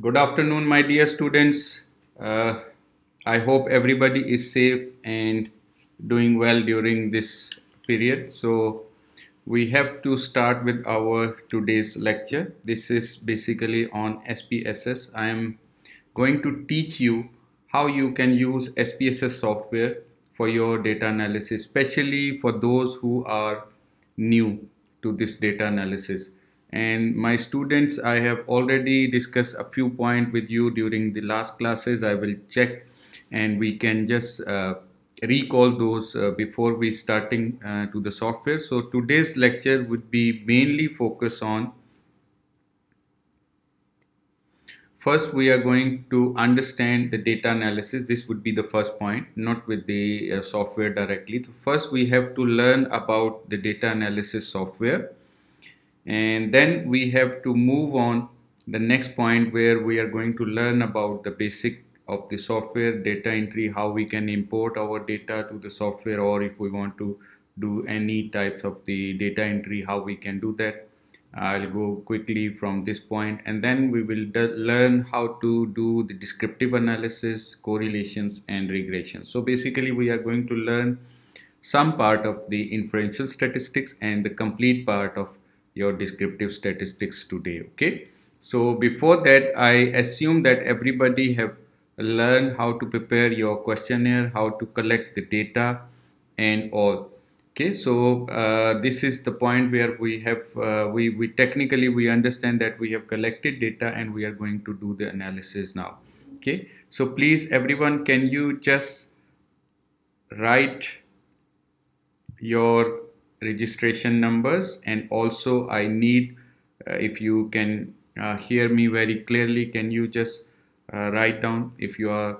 Good afternoon, my dear students. Uh, I hope everybody is safe and doing well during this period. So we have to start with our today's lecture. This is basically on SPSS. I am going to teach you how you can use SPSS software for your data analysis, especially for those who are new to this data analysis and my students i have already discussed a few points with you during the last classes i will check and we can just uh, recall those uh, before we starting uh, to the software so today's lecture would be mainly focus on first we are going to understand the data analysis this would be the first point not with the uh, software directly first we have to learn about the data analysis software and then we have to move on the next point where we are going to learn about the basic of the software data entry how we can import our data to the software or if we want to do any types of the data entry how we can do that I'll go quickly from this point and then we will learn how to do the descriptive analysis correlations and regression so basically we are going to learn some part of the inferential statistics and the complete part of your descriptive statistics today okay so before that i assume that everybody have learned how to prepare your questionnaire how to collect the data and all okay so uh, this is the point where we have uh, we we technically we understand that we have collected data and we are going to do the analysis now okay so please everyone can you just write your registration numbers and also I need uh, if you can uh, hear me very clearly can you just uh, write down if you are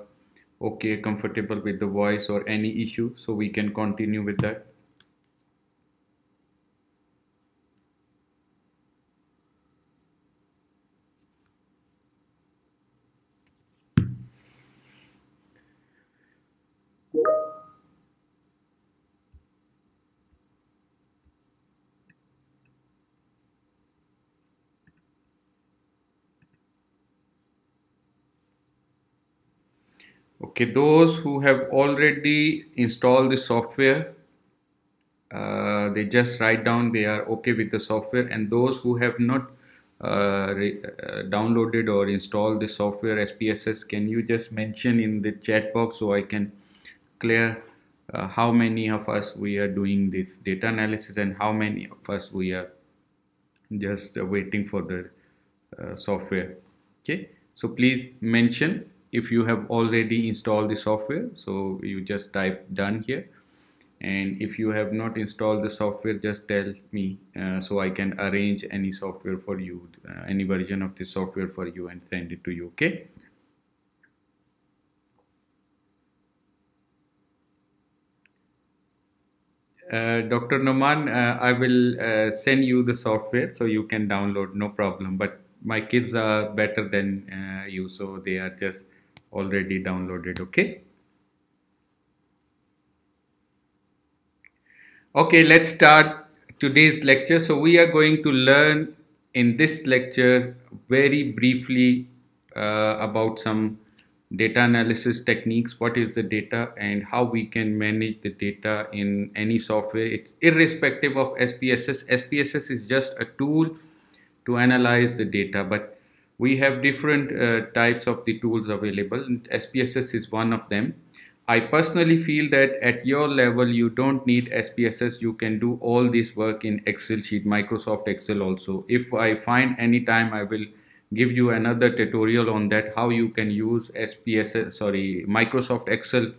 okay comfortable with the voice or any issue so we can continue with that okay those who have already installed the software uh, they just write down they are okay with the software and those who have not uh, re, uh, downloaded or installed the software SPSS can you just mention in the chat box so I can clear uh, how many of us we are doing this data analysis and how many of us we are just waiting for the uh, software okay so please mention if you have already installed the software so you just type done here and if you have not installed the software just tell me uh, so I can arrange any software for you uh, any version of the software for you and send it to you okay Uh, Dr. Noman, uh, I will uh, send you the software so you can download, no problem. But my kids are better than uh, you, so they are just already downloaded okay okay let's start today's lecture so we are going to learn in this lecture very briefly uh, about some data analysis techniques what is the data and how we can manage the data in any software it's irrespective of SPSS SPSS is just a tool to analyze the data but we have different uh, types of the tools available SPSS is one of them I personally feel that at your level you don't need SPSS you can do all this work in Excel sheet Microsoft Excel also if I find any time I will give you another tutorial on that how you can use SPSS sorry Microsoft Excel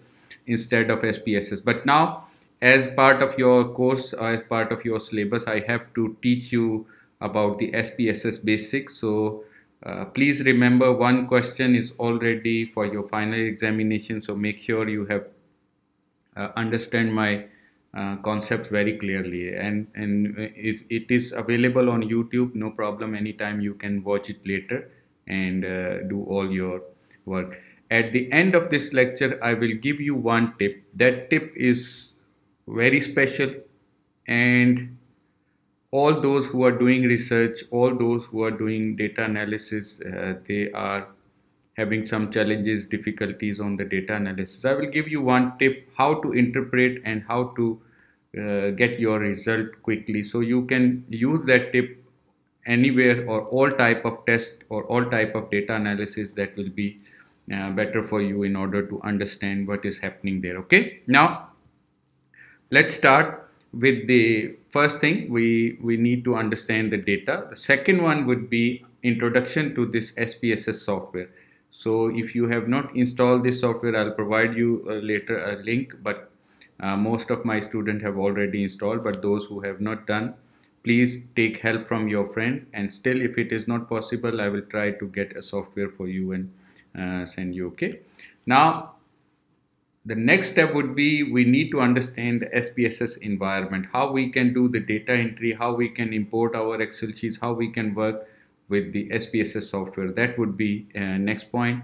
instead of SPSS but now as part of your course as part of your syllabus I have to teach you about the SPSS basics so uh, please remember one question is already for your final examination so make sure you have uh, understand my uh, concepts very clearly and and if it is available on youtube no problem anytime you can watch it later and uh, do all your work at the end of this lecture i will give you one tip that tip is very special and all those who are doing research, all those who are doing data analysis, uh, they are having some challenges, difficulties on the data analysis. I will give you one tip how to interpret and how to uh, get your result quickly. So you can use that tip anywhere or all type of test or all type of data analysis that will be uh, better for you in order to understand what is happening there. Okay, now let's start with the first thing we we need to understand the data the second one would be introduction to this spss software so if you have not installed this software i'll provide you a later a link but uh, most of my students have already installed but those who have not done please take help from your friends and still if it is not possible i will try to get a software for you and uh, send you okay now the next step would be we need to understand the SPSS environment, how we can do the data entry, how we can import our Excel sheets, how we can work with the SPSS software. That would be uh, next point.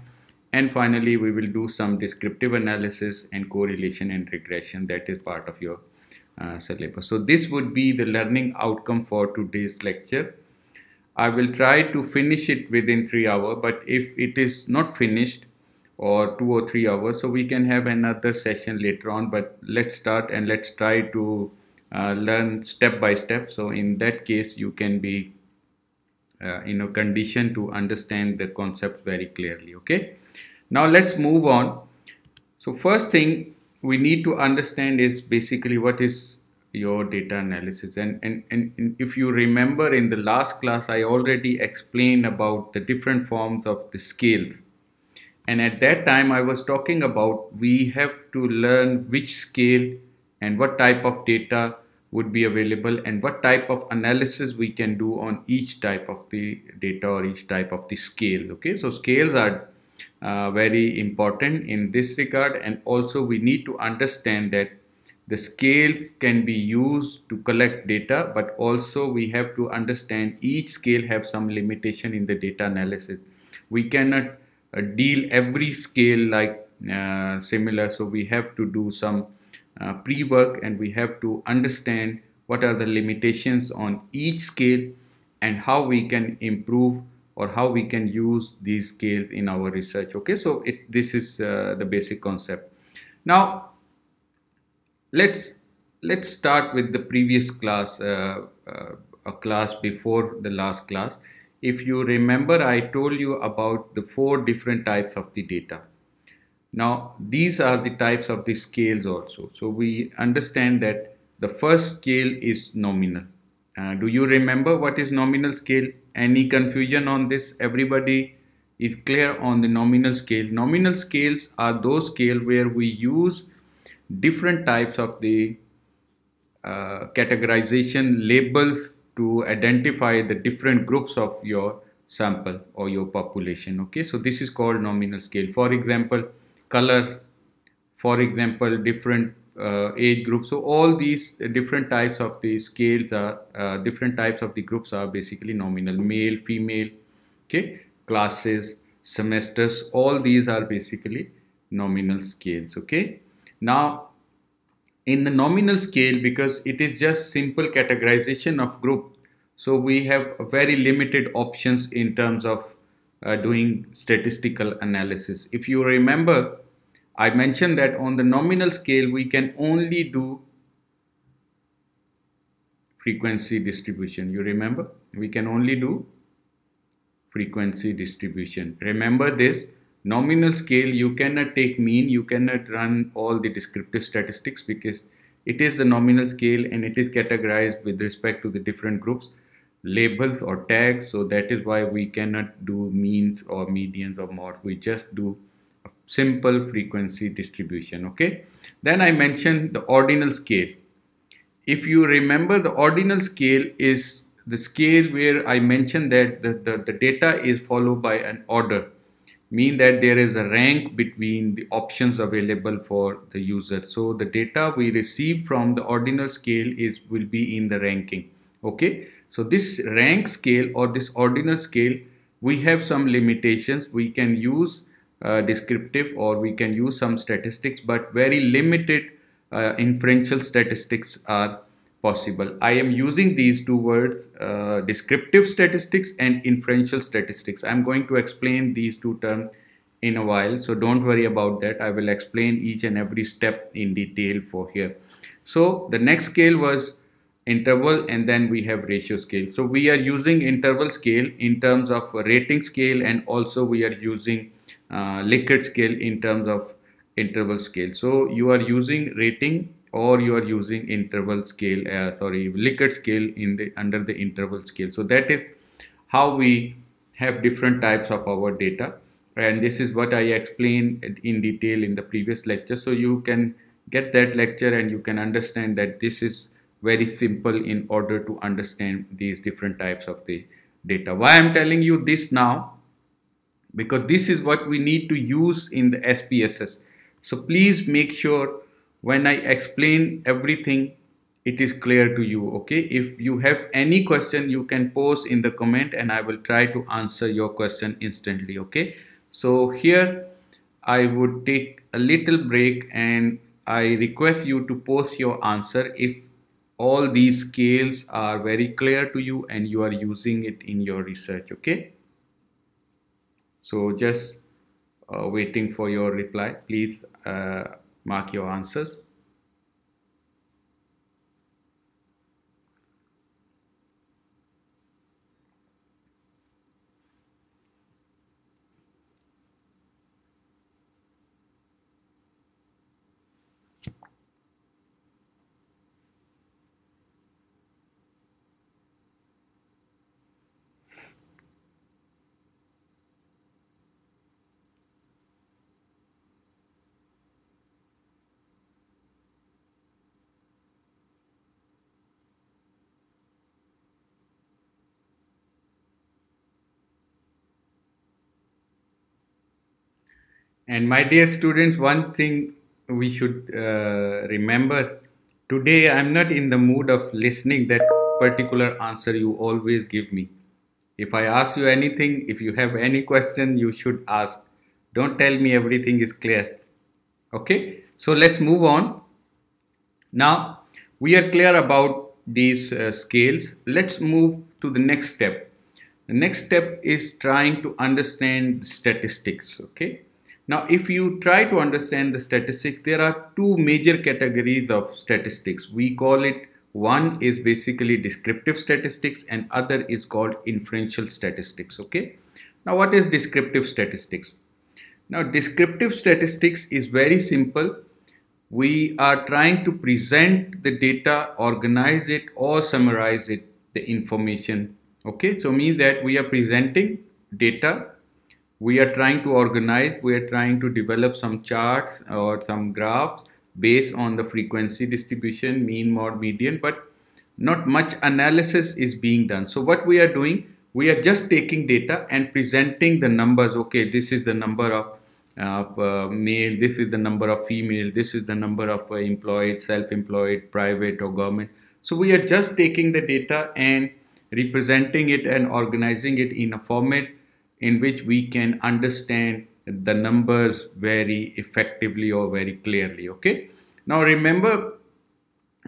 And finally, we will do some descriptive analysis and correlation and regression that is part of your uh, syllabus. So this would be the learning outcome for today's lecture. I will try to finish it within three hours, but if it is not finished, or two or three hours so we can have another session later on but let's start and let's try to uh, learn step by step so in that case you can be uh, in a condition to understand the concept very clearly okay now let's move on so first thing we need to understand is basically what is your data analysis and, and and if you remember in the last class i already explained about the different forms of the scales and at that time, I was talking about we have to learn which scale and what type of data would be available and what type of analysis we can do on each type of the data or each type of the scale. Okay, so scales are uh, very important in this regard and also we need to understand that the scales can be used to collect data but also we have to understand each scale have some limitation in the data analysis we cannot deal every scale like uh, similar. So we have to do some uh, pre-work and we have to understand what are the limitations on each scale and how we can improve or how we can use these scales in our research okay so it this is uh, the basic concept now let's let's start with the previous class uh, uh, a class before the last class if you remember, I told you about the four different types of the data. Now, these are the types of the scales also. So we understand that the first scale is nominal. Uh, do you remember what is nominal scale? Any confusion on this? Everybody is clear on the nominal scale. Nominal scales are those scale where we use different types of the uh, categorization labels to identify the different groups of your sample or your population okay so this is called nominal scale for example color for example different uh, age groups so all these different types of the scales are uh, different types of the groups are basically nominal male female okay classes semesters all these are basically nominal scales okay now in the nominal scale because it is just simple categorization of group so we have very limited options in terms of uh, doing statistical analysis if you remember I mentioned that on the nominal scale we can only do frequency distribution you remember we can only do frequency distribution remember this nominal scale you cannot take mean you cannot run all the descriptive statistics because it is the nominal scale and it is categorized with respect to the different groups labels or tags so that is why we cannot do means or medians or more. we just do a simple frequency distribution okay then i mentioned the ordinal scale if you remember the ordinal scale is the scale where i mentioned that the, the, the data is followed by an order mean that there is a rank between the options available for the user. So the data we receive from the ordinal scale is will be in the ranking. Okay. So this rank scale or this ordinal scale, we have some limitations. We can use uh, descriptive or we can use some statistics, but very limited uh, inferential statistics are possible. I am using these two words, uh, descriptive statistics and inferential statistics. I'm going to explain these two terms in a while. So don't worry about that. I will explain each and every step in detail for here. So the next scale was interval and then we have ratio scale. So we are using interval scale in terms of rating scale and also we are using uh, Likert scale in terms of interval scale. So you are using rating or you are using interval scale uh, sorry Likert scale in the under the interval scale so that is how we have different types of our data and this is what I explained in detail in the previous lecture so you can get that lecture and you can understand that this is very simple in order to understand these different types of the data why I'm telling you this now because this is what we need to use in the SPSS so please make sure when I explain everything it is clear to you okay if you have any question you can post in the comment and I will try to answer your question instantly okay so here I would take a little break and I request you to post your answer if all these scales are very clear to you and you are using it in your research okay so just uh, waiting for your reply please uh, Mark your answers. And my dear students, one thing we should uh, remember today, I'm not in the mood of listening that particular answer you always give me. If I ask you anything, if you have any question, you should ask. Don't tell me everything is clear. Okay, so let's move on. Now we are clear about these uh, scales. Let's move to the next step. The next step is trying to understand statistics. Okay, now, if you try to understand the statistic, there are two major categories of statistics. We call it one is basically descriptive statistics and other is called inferential statistics. Okay. Now, what is descriptive statistics? Now, descriptive statistics is very simple. We are trying to present the data, organize it or summarize it, the information. Okay. So, means that we are presenting data we are trying to organize, we are trying to develop some charts or some graphs based on the frequency distribution, mean, mod, median, but not much analysis is being done. So what we are doing, we are just taking data and presenting the numbers. Okay, this is the number of uh, uh male, this is the number of female, this is the number of uh, employed, self-employed, private or government. So we are just taking the data and representing it and organizing it in a format in which we can understand the numbers very effectively or very clearly okay now remember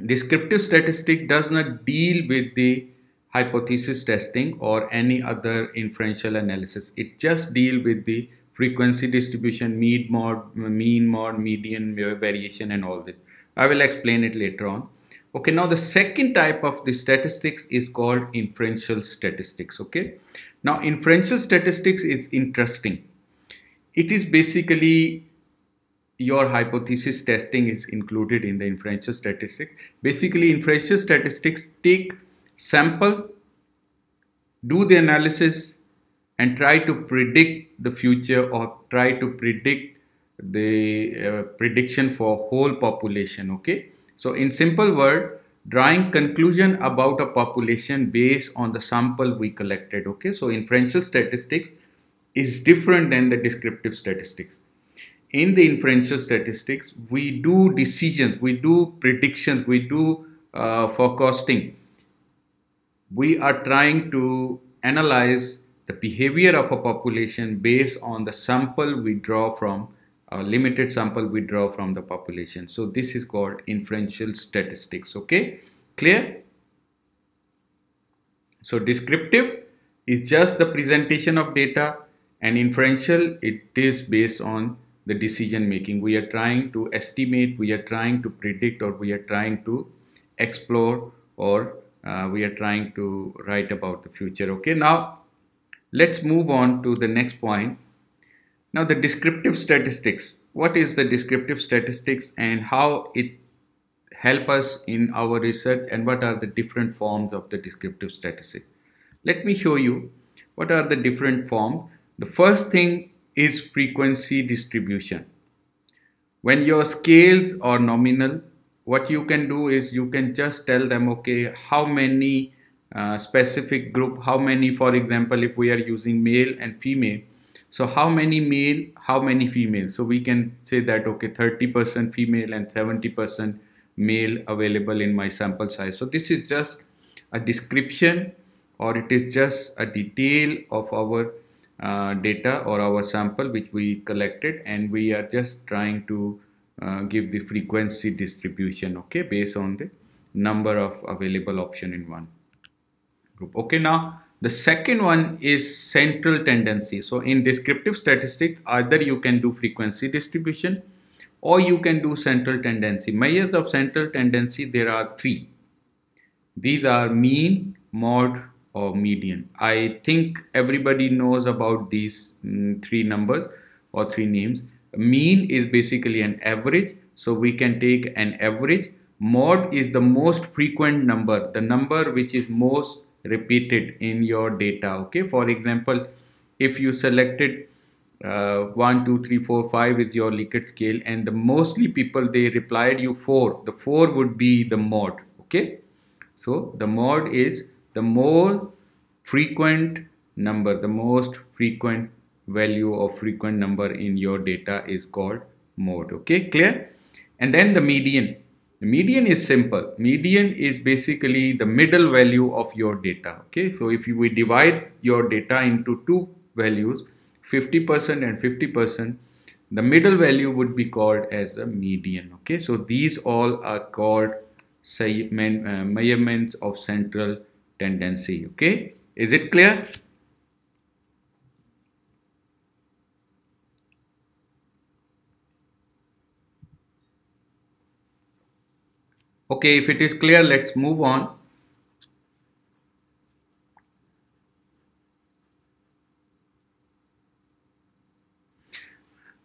descriptive statistic does not deal with the hypothesis testing or any other inferential analysis it just deal with the frequency distribution mean mod mean mod median variation and all this i will explain it later on okay now the second type of the statistics is called inferential statistics okay now inferential statistics is interesting. It is basically your hypothesis testing is included in the inferential statistics. Basically inferential statistics take sample, do the analysis and try to predict the future or try to predict the uh, prediction for whole population okay so in simple word drawing conclusion about a population based on the sample we collected okay so inferential statistics is different than the descriptive statistics in the inferential statistics we do decisions we do predictions we do uh, forecasting we are trying to analyze the behavior of a population based on the sample we draw from a limited sample we draw from the population. So this is called inferential statistics. Okay, clear? So descriptive is just the presentation of data and inferential it is based on the decision making. We are trying to estimate, we are trying to predict or we are trying to explore or uh, we are trying to write about the future. Okay, now let's move on to the next point now the descriptive statistics. What is the descriptive statistics and how it help us in our research and what are the different forms of the descriptive statistics. Let me show you what are the different forms. The first thing is frequency distribution. When your scales are nominal, what you can do is you can just tell them, okay, how many uh, specific group, how many, for example, if we are using male and female, so how many male, how many female? So we can say that, okay, 30% female and 70% male available in my sample size. So this is just a description or it is just a detail of our uh, data or our sample which we collected and we are just trying to uh, give the frequency distribution okay based on the number of available option in one group okay now the second one is central tendency. So in descriptive statistics, either you can do frequency distribution or you can do central tendency. Measures of central tendency, there are three. These are mean, mod, or median. I think everybody knows about these mm, three numbers or three names. Mean is basically an average. So we can take an average. Mod is the most frequent number, the number which is most repeated in your data okay for example if you selected uh, 1 2 3 4 5 is your Likert scale and the mostly people they replied you 4 the 4 would be the mod okay so the mod is the more frequent number the most frequent value of frequent number in your data is called mode okay clear and then the median the median is simple. Median is basically the middle value of your data. Okay, so if we divide your data into two values, 50% and 50%, the middle value would be called as a median. Okay, so these all are called uh, measurements of central tendency. Okay, is it clear? Okay, if it is clear, let's move on.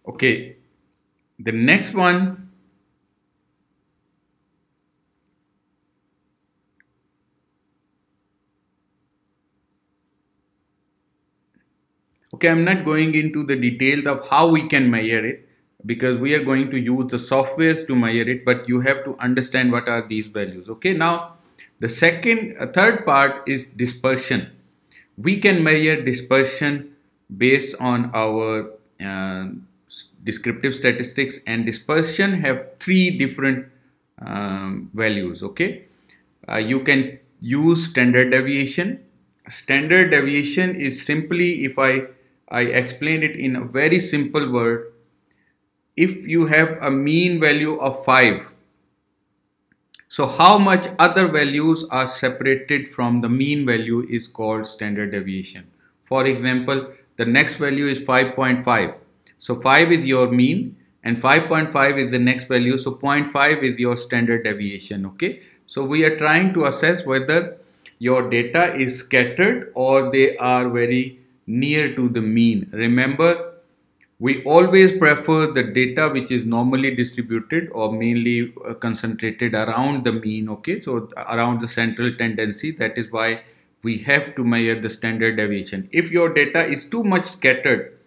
Okay, the next one okay i'm not going into the details of how we can measure it because we are going to use the softwares to measure it but you have to understand what are these values okay now the second uh, third part is dispersion we can measure dispersion based on our uh, descriptive statistics and dispersion have three different um, values okay uh, you can use standard deviation standard deviation is simply if I I explain it in a very simple word if you have a mean value of 5 so how much other values are separated from the mean value is called standard deviation for example the next value is 5.5 so 5 is your mean and 5.5 is the next value so 0.5 is your standard deviation okay so we are trying to assess whether your data is scattered or they are very near to the mean remember we always prefer the data which is normally distributed or mainly uh, concentrated around the mean okay so around the central tendency that is why we have to measure the standard deviation if your data is too much scattered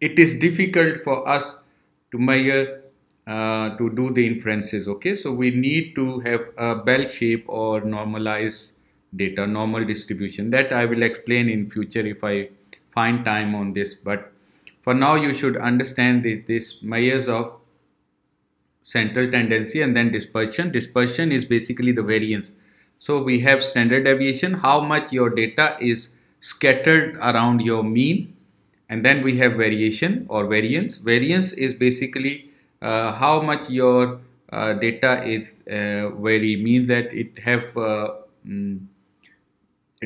it is difficult for us to measure uh, to do the inferences okay so we need to have a bell shape or normalized data normal distribution that i will explain in future if i find time on this but for now, you should understand this, this measures of central tendency and then dispersion. Dispersion is basically the variance. So we have standard deviation, how much your data is scattered around your mean. And then we have variation or variance. Variance is basically uh, how much your uh, data is uh, vary, means that it have uh, mm,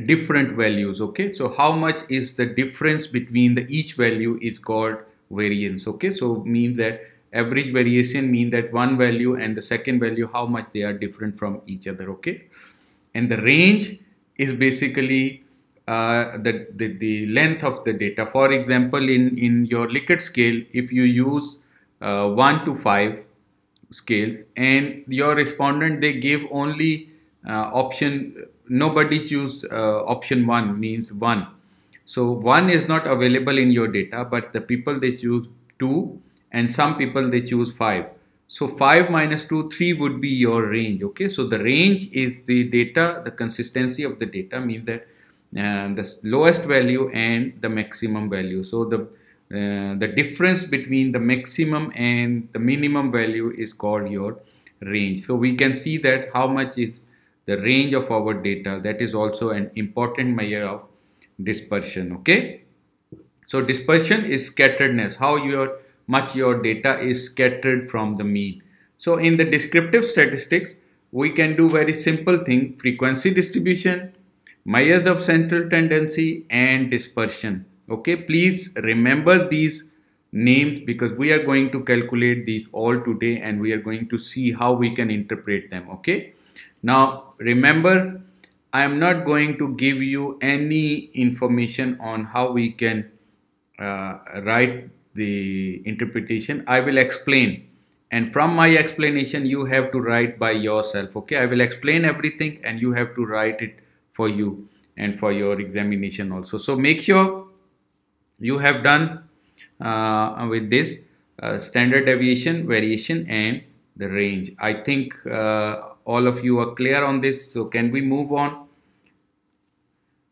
different values okay so how much is the difference between the each value is called variance okay so means that average variation mean that one value and the second value how much they are different from each other okay and the range is basically uh, the, the, the length of the data for example in in your Likert scale if you use uh, 1 to 5 scales and your respondent they give only uh, option nobody choose uh, option one means one so one is not available in your data but the people they choose two and some people they choose five so 5 minus 2 3 would be your range okay so the range is the data the consistency of the data means that uh, the lowest value and the maximum value so the uh, the difference between the maximum and the minimum value is called your range so we can see that how much is the range of our data that is also an important measure of dispersion okay so dispersion is scatteredness how your much your data is scattered from the mean so in the descriptive statistics we can do very simple thing frequency distribution measures of central tendency and dispersion okay please remember these names because we are going to calculate these all today and we are going to see how we can interpret them okay now remember, I am not going to give you any information on how we can uh, write the interpretation. I will explain and from my explanation you have to write by yourself. Okay, I will explain everything and you have to write it for you and for your examination also. So make sure you have done uh, with this uh, standard deviation, variation and the range. I think uh, all of you are clear on this. So can we move on?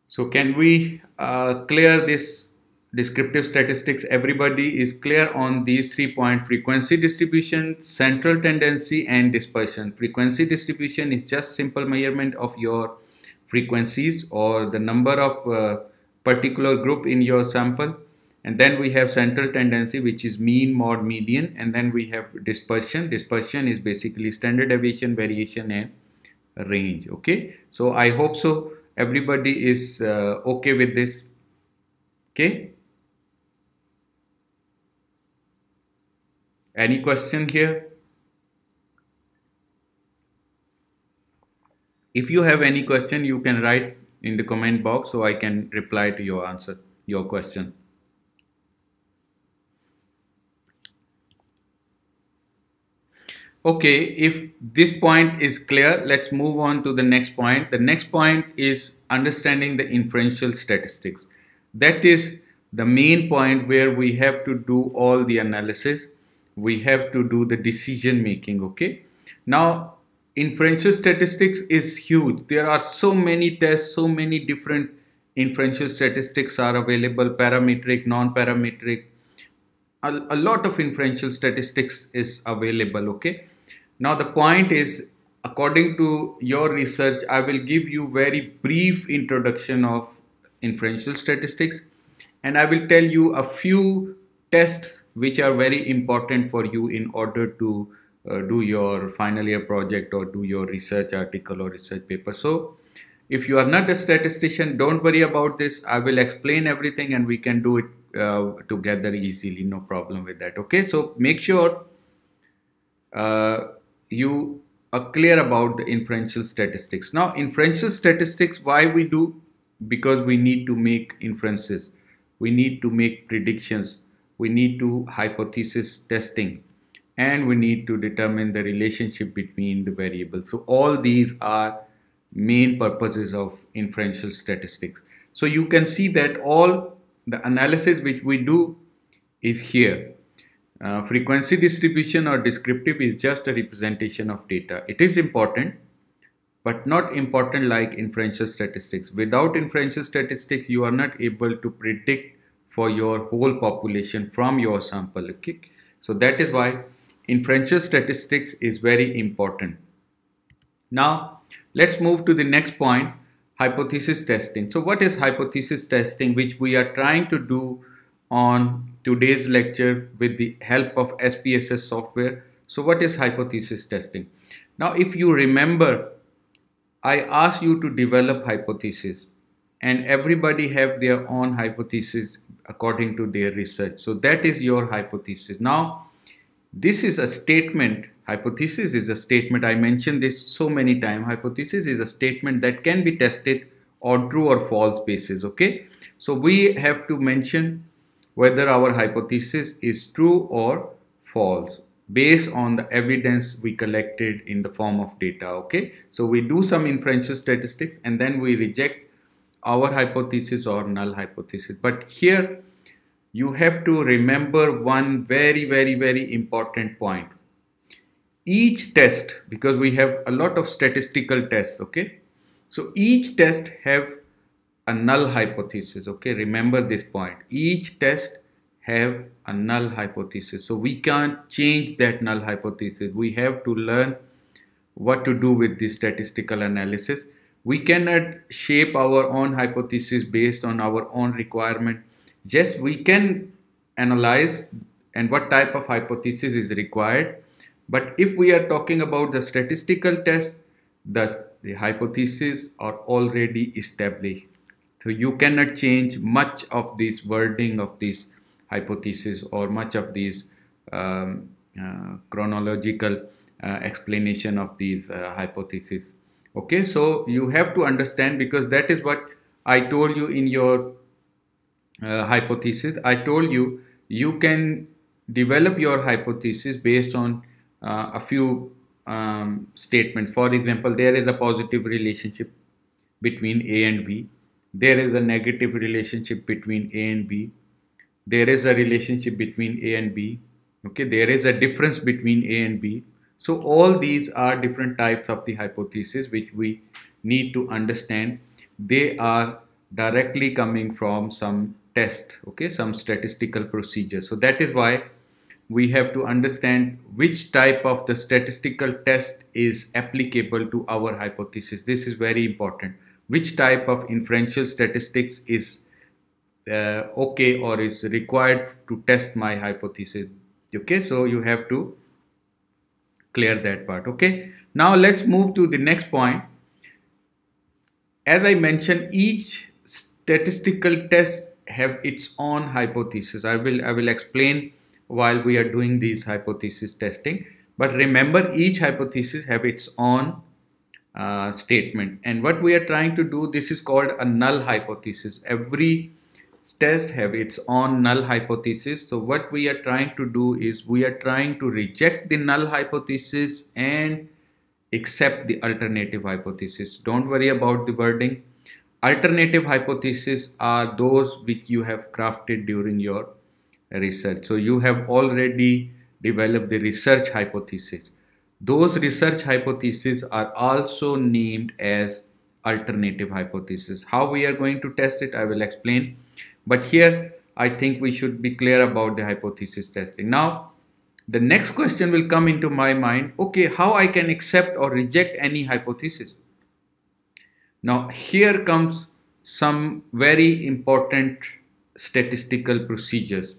So can we uh, clear this descriptive statistics? Everybody is clear on these three point frequency distribution, central tendency and dispersion. Frequency distribution is just simple measurement of your frequencies or the number of uh, particular group in your sample and then we have central tendency which is mean mod median and then we have dispersion dispersion is basically standard deviation variation and range okay so i hope so everybody is uh, okay with this okay any question here if you have any question you can write in the comment box so i can reply to your answer your question okay if this point is clear let's move on to the next point the next point is understanding the inferential statistics that is the main point where we have to do all the analysis we have to do the decision making okay now inferential statistics is huge there are so many tests so many different inferential statistics are available parametric non-parametric a, a lot of inferential statistics is available okay now the point is, according to your research, I will give you very brief introduction of inferential statistics and I will tell you a few tests which are very important for you in order to uh, do your final year project or do your research article or research paper. So if you are not a statistician, don't worry about this. I will explain everything and we can do it uh, together easily. No problem with that. Okay, so make sure uh, you are clear about the inferential statistics. Now, inferential statistics, why we do? Because we need to make inferences. We need to make predictions. We need to hypothesis testing. And we need to determine the relationship between the variables. So all these are main purposes of inferential statistics. So you can see that all the analysis which we do is here uh, frequency distribution or descriptive is just a representation of data. It is important, but not important like inferential statistics. Without inferential statistics, you are not able to predict for your whole population from your sample. Okay? So that is why inferential statistics is very important. Now, let's move to the next point, hypothesis testing. So what is hypothesis testing, which we are trying to do on today's lecture with the help of SPSS software. So what is hypothesis testing? Now if you remember, I asked you to develop hypothesis and everybody have their own hypothesis according to their research. So that is your hypothesis. Now this is a statement, hypothesis is a statement, I mentioned this so many times, hypothesis is a statement that can be tested on true or false basis, okay? So we have to mention whether our hypothesis is true or false based on the evidence we collected in the form of data okay so we do some inferential statistics and then we reject our hypothesis or null hypothesis but here you have to remember one very very very important point each test because we have a lot of statistical tests okay so each test have a null hypothesis okay remember this point each test have a null hypothesis so we can't change that null hypothesis we have to learn what to do with the statistical analysis we cannot shape our own hypothesis based on our own requirement just we can analyze and what type of hypothesis is required but if we are talking about the statistical test the, the hypotheses are already established so you cannot change much of this wording of this hypothesis or much of this um, uh, chronological uh, explanation of these uh, hypotheses. Okay, so you have to understand because that is what I told you in your uh, hypothesis. I told you you can develop your hypothesis based on uh, a few um, statements. For example, there is a positive relationship between A and B there is a negative relationship between A and B. There is a relationship between A and B. Okay, there is a difference between A and B. So all these are different types of the hypothesis which we need to understand. They are directly coming from some test, okay, some statistical procedure. So that is why we have to understand which type of the statistical test is applicable to our hypothesis. This is very important which type of inferential statistics is uh, okay or is required to test my hypothesis okay so you have to clear that part okay now let's move to the next point as i mentioned each statistical test have its own hypothesis i will i will explain while we are doing these hypothesis testing but remember each hypothesis have its own uh, statement. And what we are trying to do, this is called a null hypothesis. Every test have its own null hypothesis. So what we are trying to do is we are trying to reject the null hypothesis and accept the alternative hypothesis. Don't worry about the wording. Alternative hypotheses are those which you have crafted during your research. So you have already developed the research hypothesis those research hypotheses are also named as alternative hypothesis. How we are going to test it, I will explain. But here, I think we should be clear about the hypothesis testing. Now, the next question will come into my mind, okay, how I can accept or reject any hypothesis. Now, here comes some very important statistical procedures.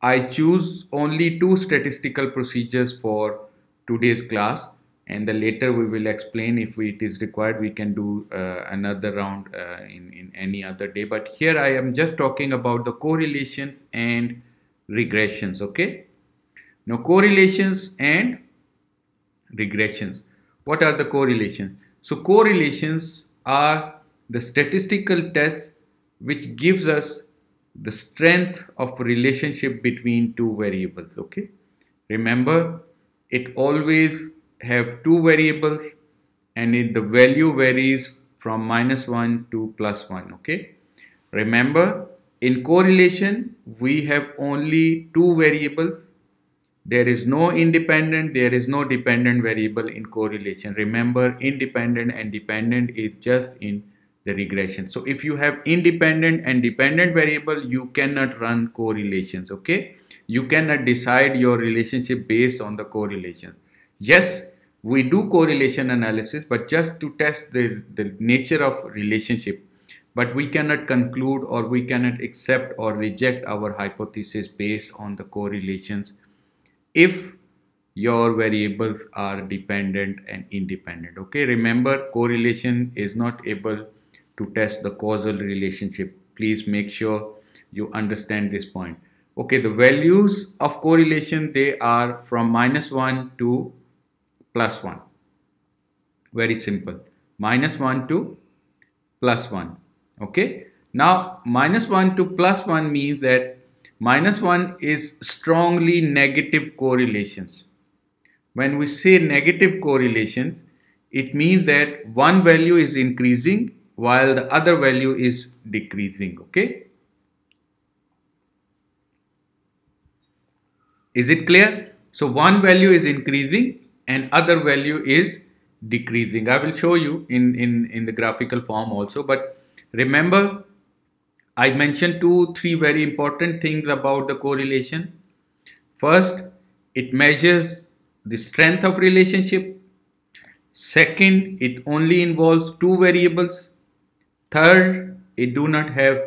I choose only two statistical procedures for today's class and the later we will explain if it is required we can do uh, another round uh, in, in any other day but here I am just talking about the correlations and regressions okay now correlations and regressions what are the correlations so correlations are the statistical tests which gives us the strength of relationship between two variables okay remember it always have two variables and it, the value varies from minus 1 to plus 1 okay remember in correlation we have only two variables there is no independent there is no dependent variable in correlation remember independent and dependent is just in the regression so if you have independent and dependent variable you cannot run correlations okay you cannot decide your relationship based on the correlation. Yes, we do correlation analysis, but just to test the, the nature of relationship. But we cannot conclude or we cannot accept or reject our hypothesis based on the correlations if your variables are dependent and independent. Okay, remember correlation is not able to test the causal relationship. Please make sure you understand this point okay the values of correlation they are from minus 1 to plus 1 very simple minus 1 to plus 1 okay now minus 1 to plus 1 means that minus 1 is strongly negative correlations when we say negative correlations it means that one value is increasing while the other value is decreasing okay Is it clear? So one value is increasing and other value is decreasing. I will show you in, in, in the graphical form also. But remember, I mentioned two, three very important things about the correlation. First, it measures the strength of relationship. Second, it only involves two variables. Third, it do not have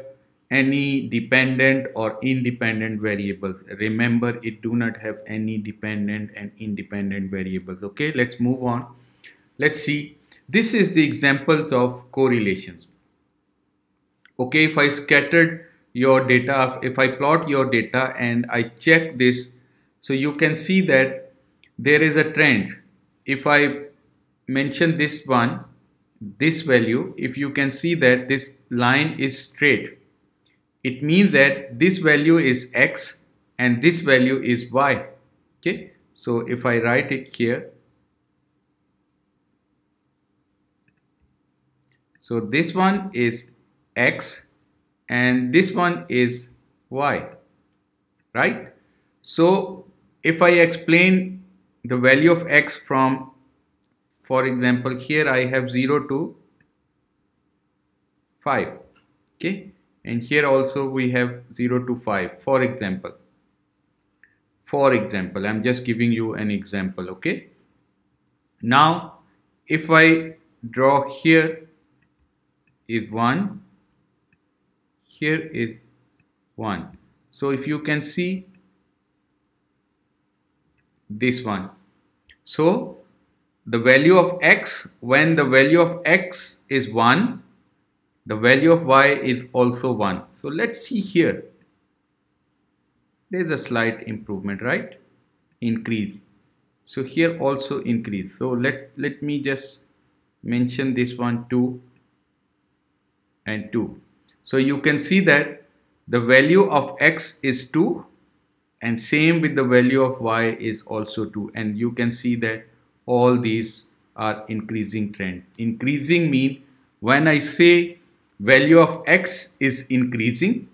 any dependent or independent variables remember it do not have any dependent and independent variables okay let's move on let's see this is the examples of correlations okay if i scattered your data if i plot your data and i check this so you can see that there is a trend if i mention this one this value if you can see that this line is straight it means that this value is x and this value is y. Okay, so if I write it here, so this one is x and this one is y, right? So if I explain the value of x from, for example, here I have 0 to 5, okay? and here also we have 0 to 5 for example for example I'm just giving you an example okay now if I draw here is 1 here is 1 so if you can see this one so the value of x when the value of x is 1 the value of y is also 1. So let's see here. There's a slight improvement, right? Increase. So here also increase. So let, let me just mention this one 2 and 2. So you can see that the value of x is 2 and same with the value of y is also 2 and you can see that all these are increasing trend. Increasing mean when I say value of x is increasing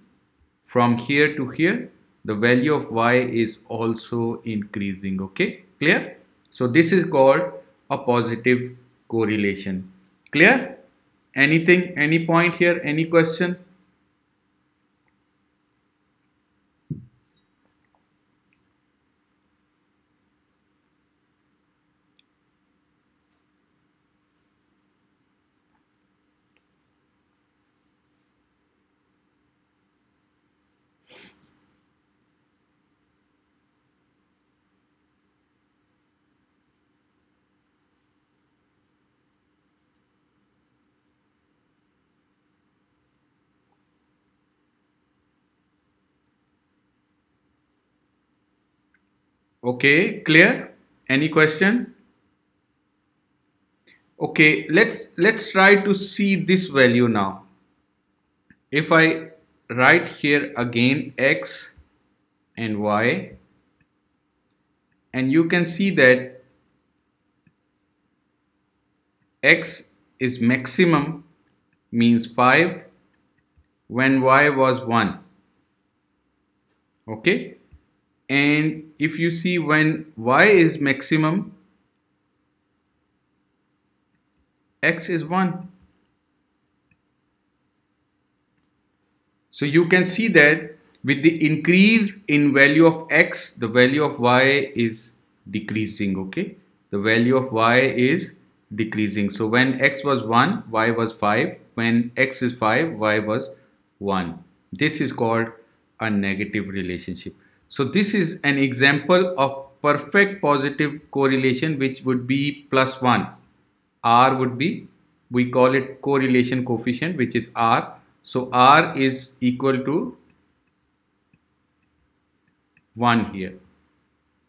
from here to here the value of y is also increasing okay clear so this is called a positive correlation clear anything any point here any question Okay, clear? Any question? Okay, let's let's try to see this value now. If I write here again x and y and you can see that x is maximum means 5 when y was 1 okay and if you see when y is maximum, x is 1. So you can see that with the increase in value of x, the value of y is decreasing, okay? The value of y is decreasing. So when x was 1, y was 5. When x is 5, y was 1. This is called a negative relationship. So this is an example of perfect positive correlation which would be plus 1. R would be, we call it correlation coefficient which is R. So R is equal to 1 here.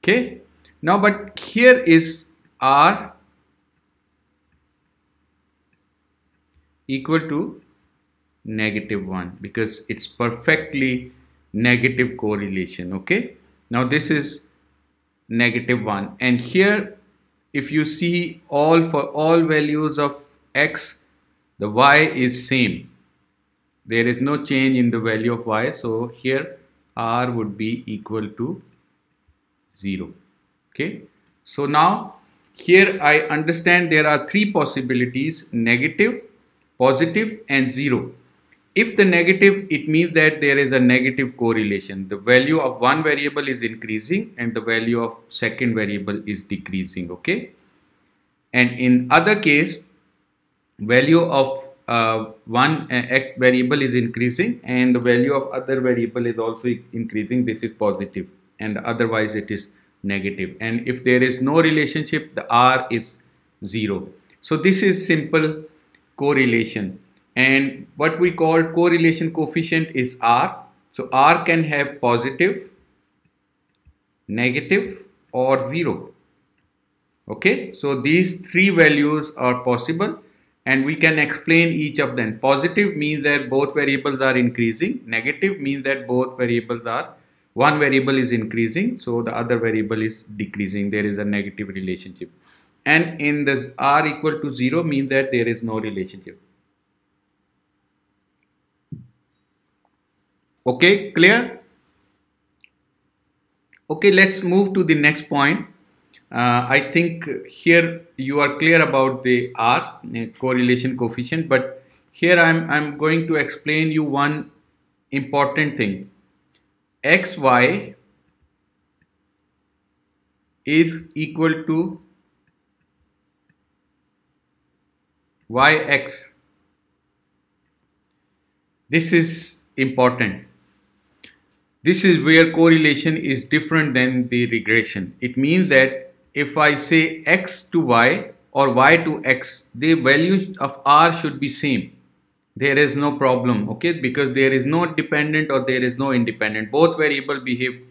Okay. Now but here is R equal to negative 1 because it's perfectly negative correlation okay now this is negative 1 and here if you see all for all values of x the y is same there is no change in the value of y so here r would be equal to 0 okay so now here I understand there are three possibilities negative positive and zero if the negative, it means that there is a negative correlation. The value of one variable is increasing and the value of second variable is decreasing. Okay. And in other case, value of uh, one uh, variable is increasing and the value of other variable is also increasing. This is positive and otherwise it is negative. And if there is no relationship, the R is zero. So this is simple correlation and what we call correlation coefficient is R. So R can have positive, negative or zero. Okay, so these three values are possible and we can explain each of them. Positive means that both variables are increasing. Negative means that both variables are, one variable is increasing, so the other variable is decreasing. There is a negative relationship. And in this R equal to zero means that there is no relationship. okay clear okay let's move to the next point uh, I think here you are clear about the R uh, correlation coefficient but here I'm, I'm going to explain you one important thing xy is equal to yx this is important this is where correlation is different than the regression. It means that if I say x to y or y to x, the values of r should be same. There is no problem, okay? Because there is no dependent or there is no independent. Both variable behave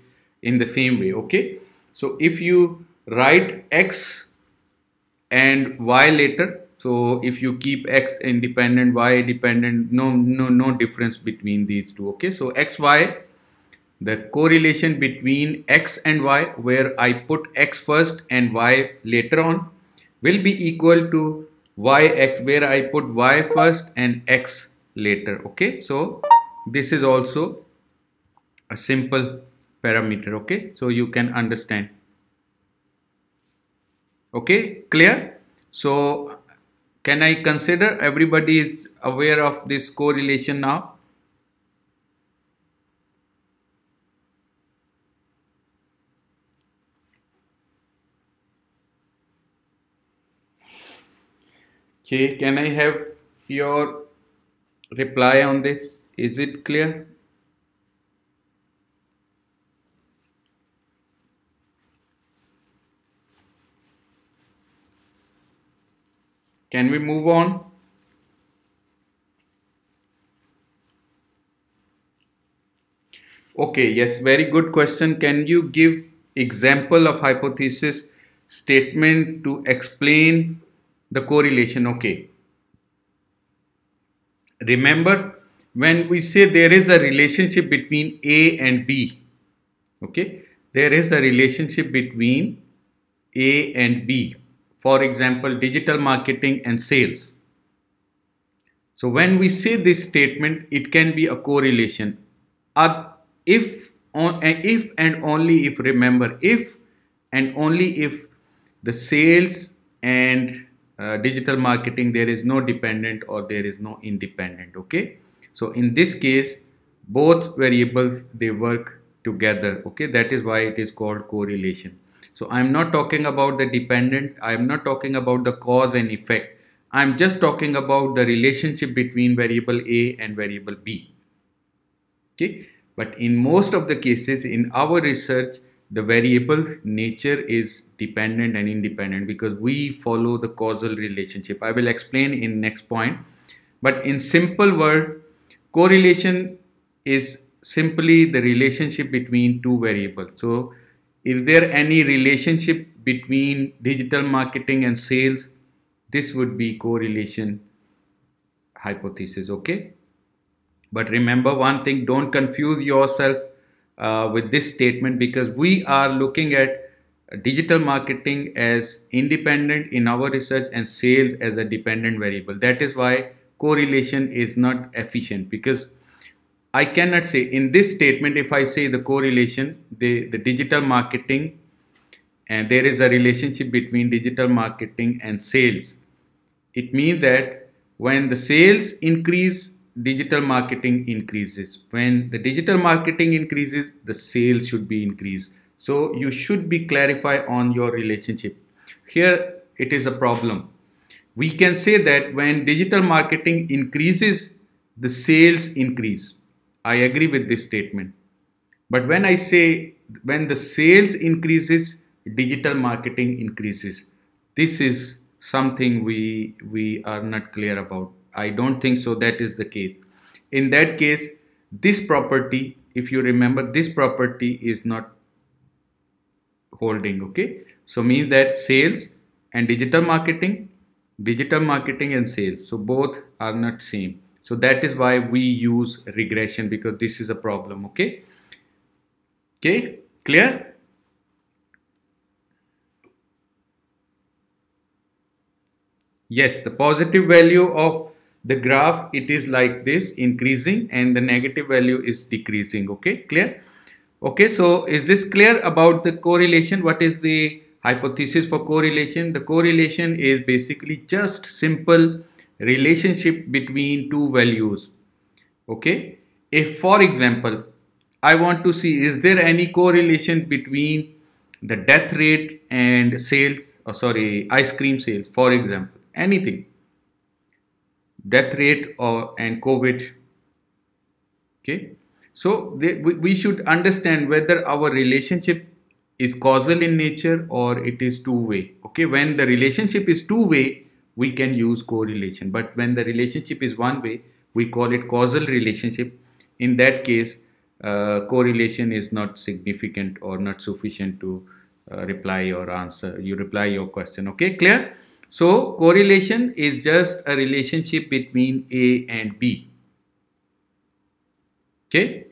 in the same way, okay? So if you write x and y later, so if you keep x independent, y dependent, no, no, no difference between these two, okay? So x, y the correlation between x and y where I put x first and y later on will be equal to yx where I put y first and x later okay so this is also a simple parameter okay so you can understand okay clear so can I consider everybody is aware of this correlation now Okay, can I have your reply on this? Is it clear? Can we move on? Okay, yes, very good question. Can you give example of hypothesis statement to explain the correlation okay. Remember when we say there is a relationship between A and B, okay, there is a relationship between A and B. For example, digital marketing and sales. So when we say this statement, it can be a correlation. Uh, if, on, if and only if, remember, if and only if the sales and uh, digital marketing there is no dependent or there is no independent okay so in this case both variables they work together okay that is why it is called correlation so i'm not talking about the dependent i'm not talking about the cause and effect i'm just talking about the relationship between variable a and variable b okay but in most of the cases in our research the variable's nature is dependent and independent because we follow the causal relationship. I will explain in next point. But in simple word, correlation is simply the relationship between two variables. So is there any relationship between digital marketing and sales? This would be correlation hypothesis, okay? But remember one thing, don't confuse yourself uh, with this statement because we are looking at digital marketing as independent in our research and sales as a dependent variable. That is why correlation is not efficient because I cannot say in this statement if I say the correlation, the, the digital marketing and there is a relationship between digital marketing and sales. It means that when the sales increase digital marketing increases. When the digital marketing increases, the sales should be increased. So you should be clarify on your relationship. Here it is a problem. We can say that when digital marketing increases, the sales increase. I agree with this statement. But when I say when the sales increases, digital marketing increases. This is something we we are not clear about. I don't think so that is the case. In that case, this property, if you remember, this property is not holding, okay? So means that sales and digital marketing, digital marketing and sales. So both are not same. So that is why we use regression because this is a problem, okay? Okay, clear? Yes, the positive value of the graph it is like this increasing and the negative value is decreasing okay clear okay so is this clear about the correlation what is the hypothesis for correlation the correlation is basically just simple relationship between two values okay if for example I want to see is there any correlation between the death rate and sales or oh, sorry ice cream sales for example anything death rate or and COVID. Okay, so they, we, we should understand whether our relationship is causal in nature or it is two-way. Okay, when the relationship is two-way, we can use correlation. But when the relationship is one-way, we call it causal relationship. In that case, uh, correlation is not significant or not sufficient to uh, reply or answer. You reply your question. Okay, clear? So correlation is just a relationship between A and B. Okay.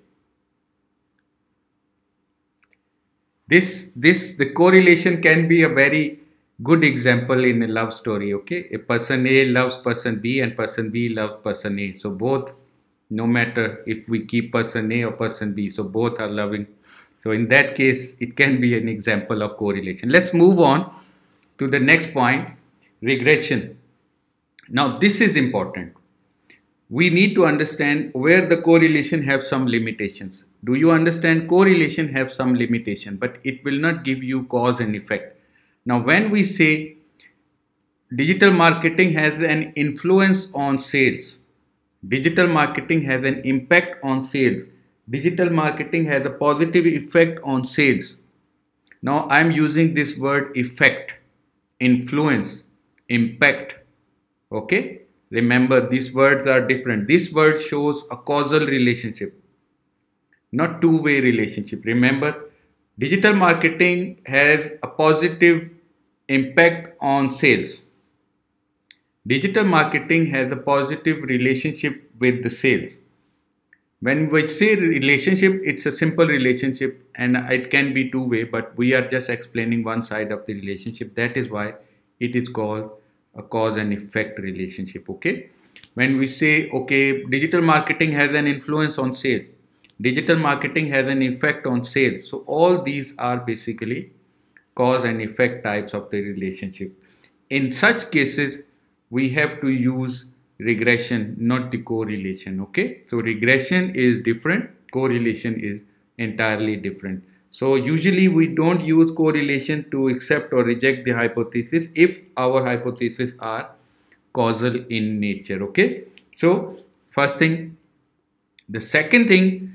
This, this, the correlation can be a very good example in a love story. Okay. A person A loves person B and person B loves person A. So both, no matter if we keep person A or person B, so both are loving. So in that case, it can be an example of correlation. Let's move on to the next point regression. Now this is important. We need to understand where the correlation have some limitations. Do you understand correlation have some limitation but it will not give you cause and effect. Now when we say digital marketing has an influence on sales, digital marketing has an impact on sales, digital marketing has a positive effect on sales. Now I'm using this word effect, influence impact okay remember these words are different this word shows a causal relationship not two-way relationship remember digital marketing has a positive impact on sales digital marketing has a positive relationship with the sales when we say relationship it's a simple relationship and it can be two way but we are just explaining one side of the relationship that is why it is called a cause and effect relationship okay when we say okay digital marketing has an influence on sale digital marketing has an effect on sales so all these are basically cause and effect types of the relationship in such cases we have to use regression not the correlation okay so regression is different correlation is entirely different so usually we don't use correlation to accept or reject the hypothesis if our hypotheses are causal in nature. Okay. So first thing, the second thing,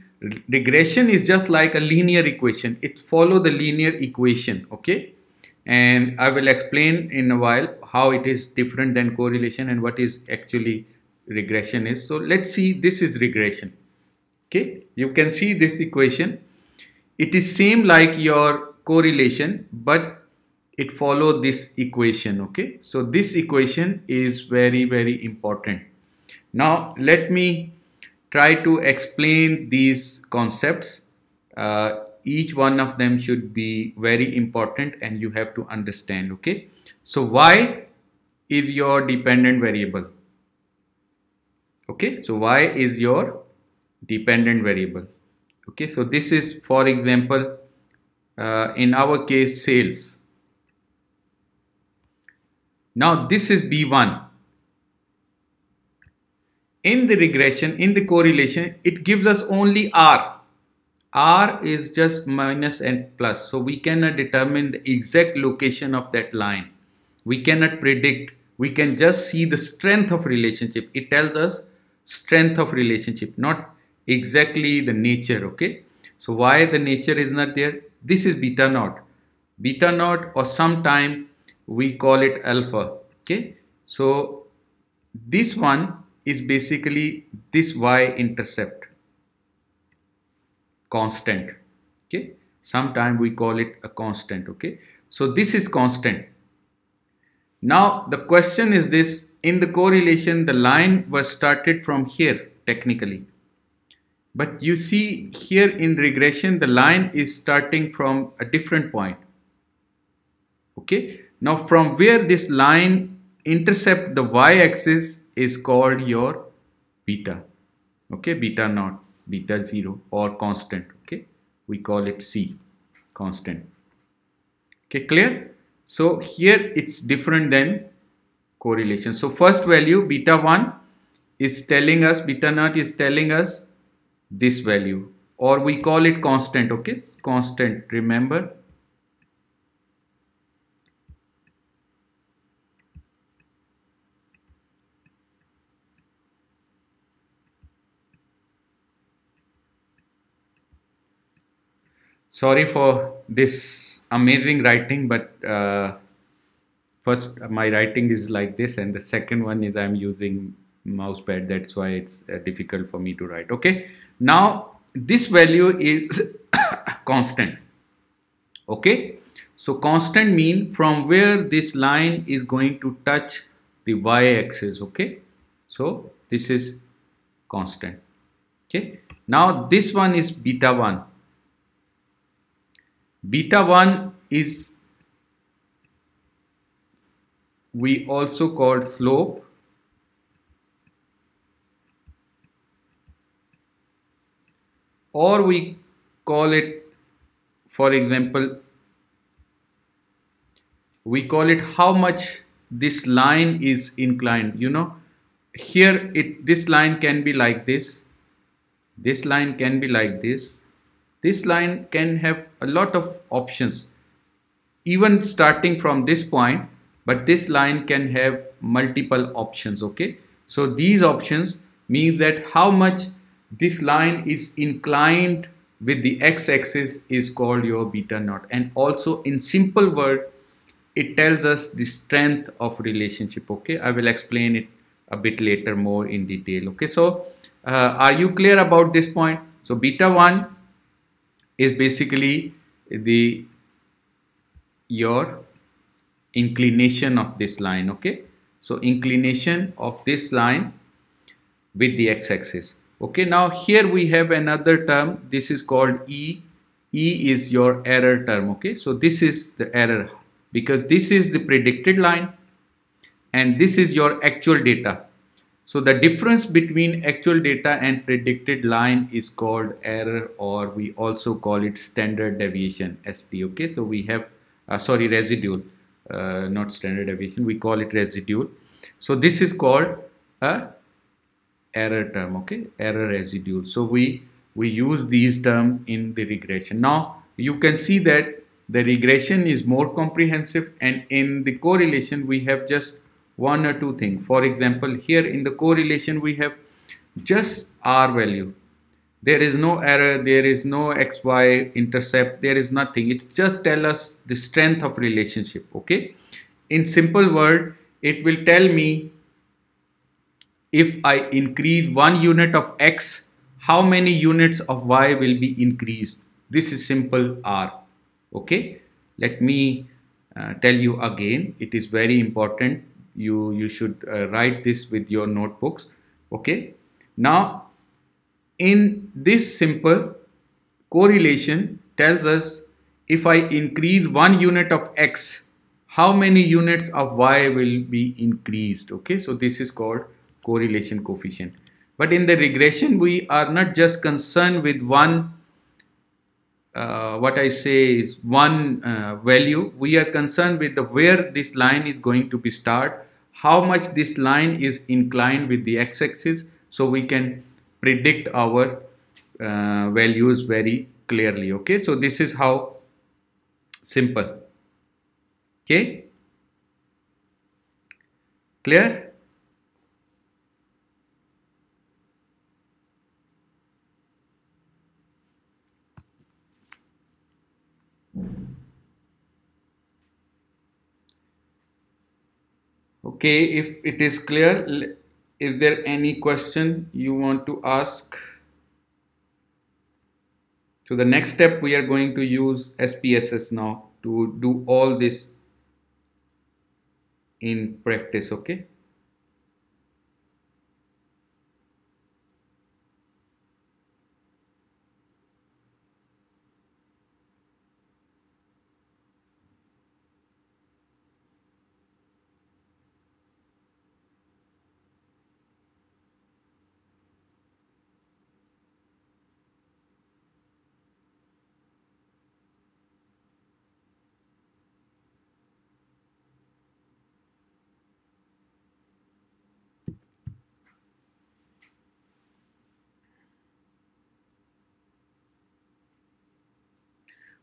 regression is just like a linear equation. It follow the linear equation. Okay. And I will explain in a while how it is different than correlation and what is actually regression is. So let's see, this is regression. Okay. You can see this equation it is same like your correlation but it follow this equation okay so this equation is very very important now let me try to explain these concepts uh, each one of them should be very important and you have to understand okay so y is your dependent variable okay so y is your dependent variable okay so this is for example uh, in our case sales now this is b1 in the regression in the correlation it gives us only r r is just minus and plus so we cannot determine the exact location of that line we cannot predict we can just see the strength of relationship it tells us strength of relationship not exactly the nature okay so why the nature is not there this is beta naught beta naught or sometime we call it alpha okay so this one is basically this y intercept constant okay Sometimes we call it a constant okay so this is constant now the question is this in the correlation the line was started from here technically but you see here in regression, the line is starting from a different point. Okay. Now from where this line intercept the y-axis is called your beta. Okay. Beta naught, beta zero or constant. Okay. We call it C constant. Okay. Clear? So here it's different than correlation. So first value beta 1 is telling us, beta naught is telling us this value or we call it constant okay constant remember sorry for this amazing writing but uh, first my writing is like this and the second one is I'm using mouse pad that's why it's uh, difficult for me to write okay now, this value is constant. Okay. So, constant mean from where this line is going to touch the y-axis. Okay. So, this is constant. Okay. Now, this one is beta 1. Beta 1 is we also called slope or we call it for example we call it how much this line is inclined you know here it this line can be like this this line can be like this this line can have a lot of options even starting from this point but this line can have multiple options okay so these options means that how much this line is inclined with the x-axis is called your beta naught and also in simple word it tells us the strength of relationship okay i will explain it a bit later more in detail okay so uh, are you clear about this point so beta 1 is basically the your inclination of this line okay so inclination of this line with the x-axis okay now here we have another term this is called E E is your error term okay so this is the error because this is the predicted line and this is your actual data so the difference between actual data and predicted line is called error or we also call it standard deviation SD. okay so we have uh, sorry residual uh, not standard deviation we call it residual so this is called a error term okay error residue so we we use these terms in the regression now you can see that the regression is more comprehensive and in the correlation we have just one or two things for example here in the correlation we have just r value there is no error there is no xy intercept there is nothing it just tell us the strength of relationship okay in simple word it will tell me if I increase one unit of X, how many units of Y will be increased? This is simple R. Okay, let me uh, tell you again, it is very important. You, you should uh, write this with your notebooks. Okay, now in this simple correlation tells us if I increase one unit of X, how many units of Y will be increased? Okay, so this is called correlation coefficient. But in the regression, we are not just concerned with one, uh, what I say is one uh, value. We are concerned with the where this line is going to be start, how much this line is inclined with the x-axis, so we can predict our uh, values very clearly. Okay, so this is how simple. Okay, clear? okay if it is clear is there any question you want to ask so the next step we are going to use SPSS now to do all this in practice okay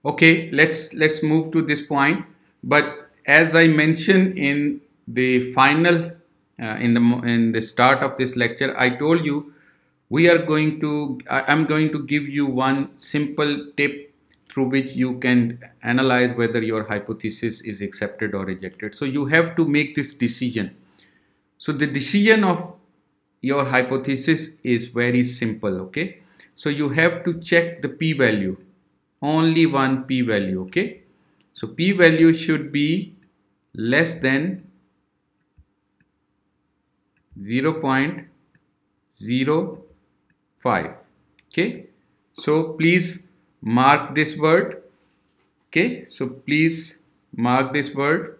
okay let's let's move to this point but as i mentioned in the final uh, in the in the start of this lecture i told you we are going to i'm going to give you one simple tip through which you can analyze whether your hypothesis is accepted or rejected so you have to make this decision so the decision of your hypothesis is very simple okay so you have to check the p value only one p-value okay so p-value should be less than 0.05 okay so please mark this word okay so please mark this word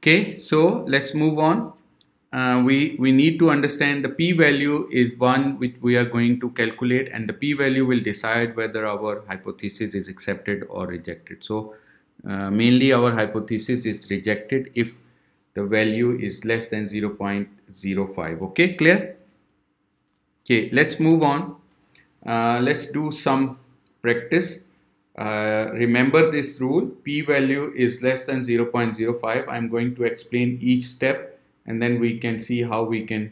Okay, so let's move on. Uh, we, we need to understand the p-value is one which we are going to calculate and the p-value will decide whether our hypothesis is accepted or rejected. So uh, mainly our hypothesis is rejected if the value is less than 0.05. Okay, clear? Okay, let's move on. Uh, let's do some practice. Uh, remember this rule, p-value is less than 0.05. I'm going to explain each step and then we can see how we can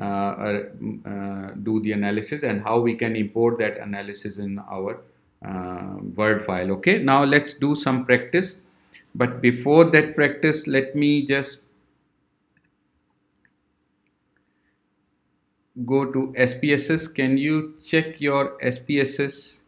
uh, uh, uh do the analysis and how we can import that analysis in our uh, Word file. Okay, now let's do some practice. But before that practice, let me just go to SPSS. Can you check your SPSS?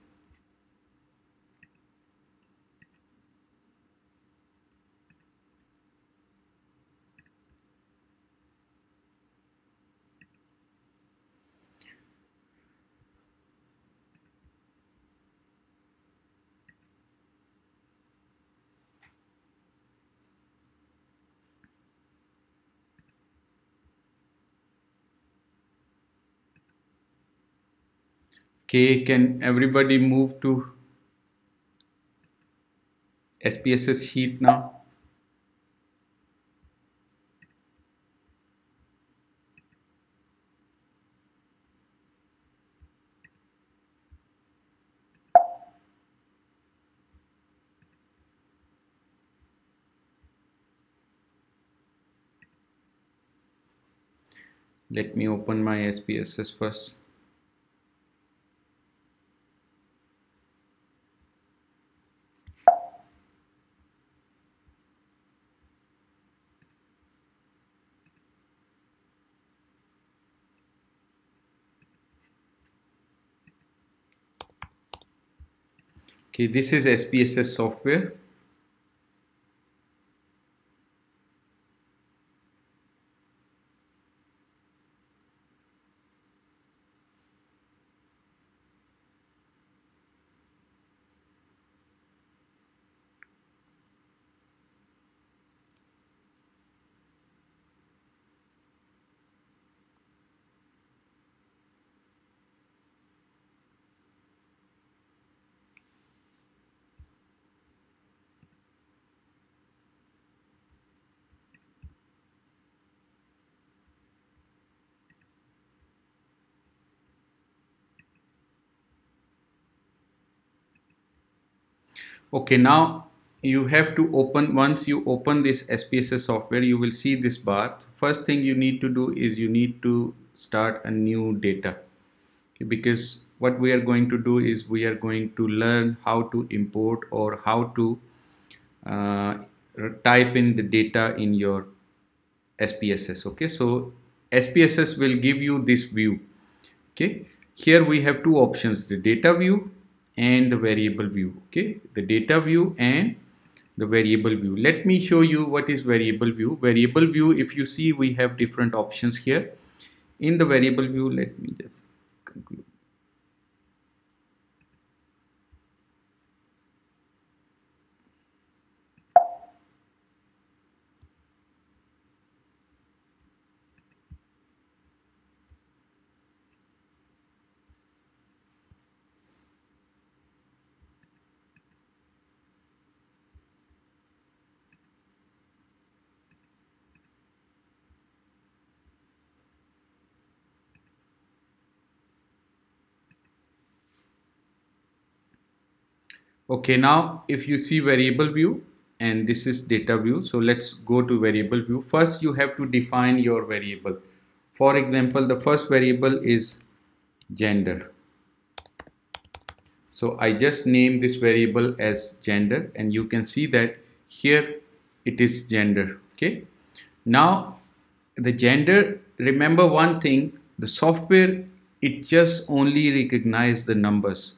okay can everybody move to SPSS sheet now let me open my SPSS first Okay, this is SPSS software. okay now you have to open once you open this SPSS software you will see this bar first thing you need to do is you need to start a new data okay, because what we are going to do is we are going to learn how to import or how to uh, type in the data in your SPSS okay so SPSS will give you this view okay here we have two options the data view and the variable view okay the data view and the variable view let me show you what is variable view variable view if you see we have different options here in the variable view let me just conclude okay now if you see variable view and this is data view so let's go to variable view first you have to define your variable for example the first variable is gender so I just name this variable as gender and you can see that here it is gender okay now the gender remember one thing the software it just only recognizes the numbers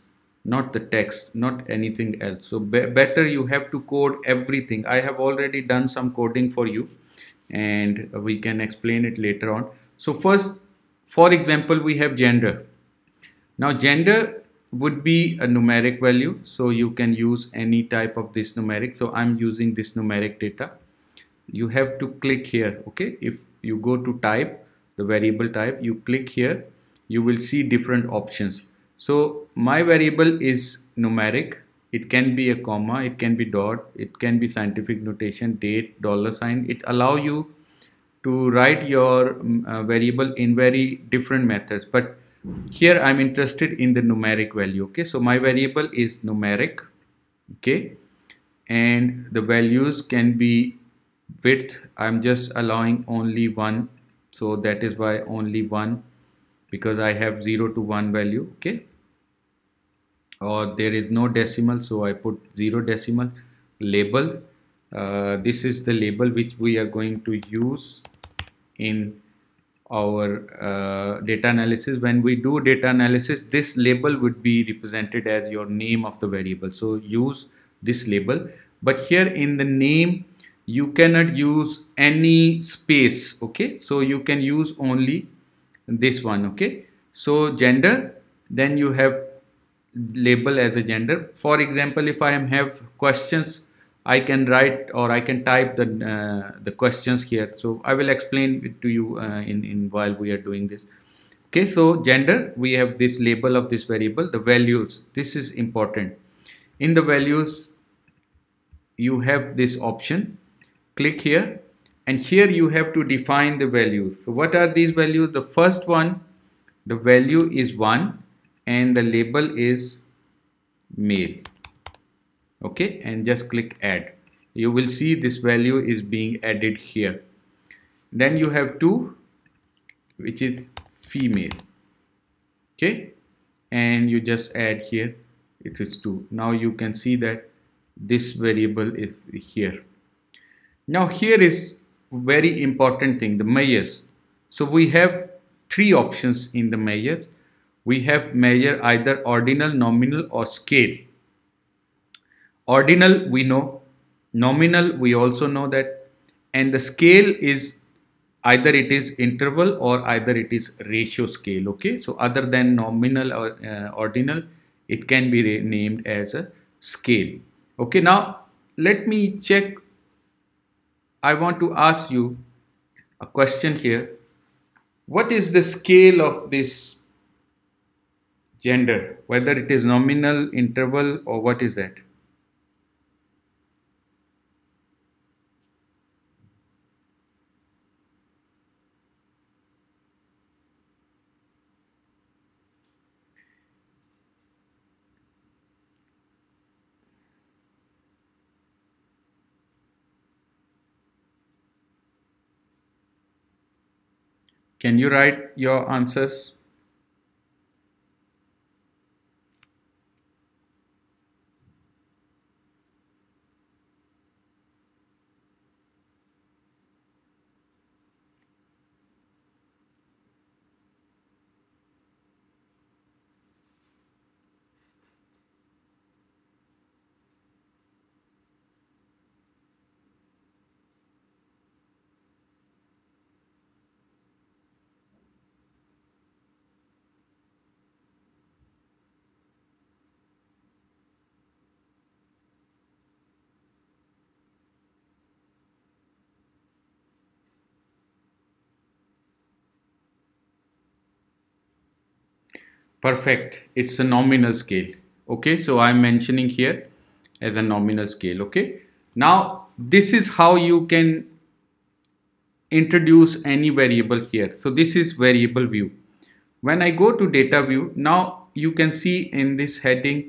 not the text not anything else so be better you have to code everything i have already done some coding for you and we can explain it later on so first for example we have gender now gender would be a numeric value so you can use any type of this numeric so i'm using this numeric data you have to click here okay if you go to type the variable type you click here you will see different options so my variable is numeric. It can be a comma, it can be dot, it can be scientific notation, date, dollar sign. It allow you to write your mm, uh, variable in very different methods. But here I'm interested in the numeric value. Okay, so my variable is numeric. Okay, and the values can be width. I'm just allowing only one. So that is why only one because I have 0 to 1 value. Okay, or there is no decimal so I put zero decimal label uh, this is the label which we are going to use in our uh, data analysis when we do data analysis this label would be represented as your name of the variable so use this label but here in the name you cannot use any space okay so you can use only this one okay so gender then you have label as a gender. For example, if I have questions, I can write or I can type the, uh, the questions here. So I will explain it to you uh, in, in while we are doing this. Okay, so gender, we have this label of this variable, the values. This is important. In the values, you have this option. Click here and here you have to define the values. So what are these values? The first one, the value is 1 and the label is male, okay and just click add you will see this value is being added here then you have two which is female okay and you just add here it is 2 now you can see that this variable is here now here is very important thing the measures so we have three options in the measures we have measure either ordinal, nominal or scale. Ordinal we know, nominal we also know that and the scale is either it is interval or either it is ratio scale okay so other than nominal or uh, ordinal it can be named as a scale okay now let me check i want to ask you a question here what is the scale of this gender, whether it is nominal, interval, or what is that? Can you write your answers? perfect it's a nominal scale okay so i'm mentioning here as a nominal scale okay now this is how you can introduce any variable here so this is variable view when i go to data view now you can see in this heading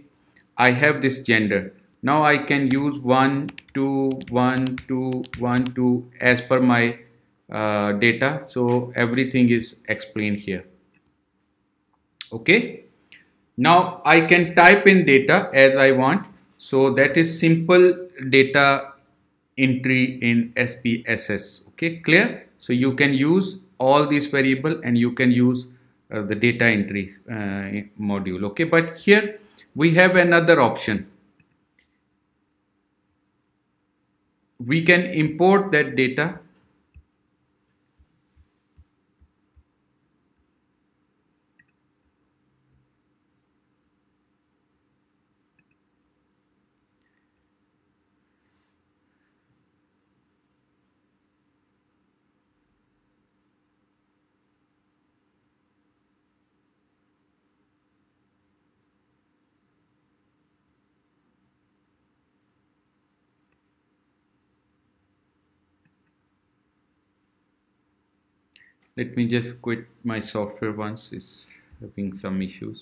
i have this gender now i can use one two one two one two as per my uh, data so everything is explained here okay now I can type in data as I want so that is simple data entry in SPSS okay clear so you can use all these variable and you can use uh, the data entry uh, module okay but here we have another option we can import that data let me just quit my software once it's having some issues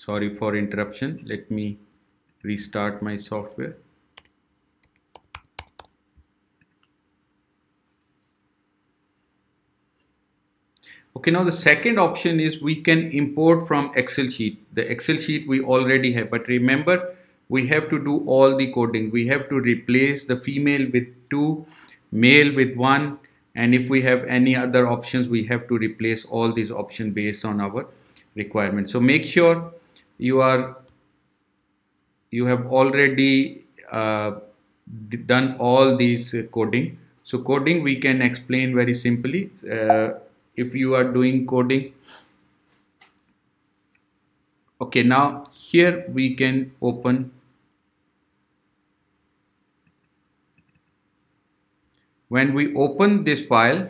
sorry for interruption let me restart my software Okay, now the second option is we can import from Excel sheet. The Excel sheet we already have, but remember we have to do all the coding. We have to replace the female with two, male with one, and if we have any other options, we have to replace all these options based on our requirements. So make sure you are you have already uh, done all these uh, coding so coding we can explain very simply uh, if you are doing coding okay now here we can open when we open this file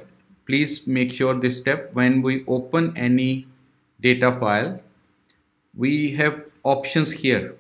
please make sure this step when we open any data file we have options here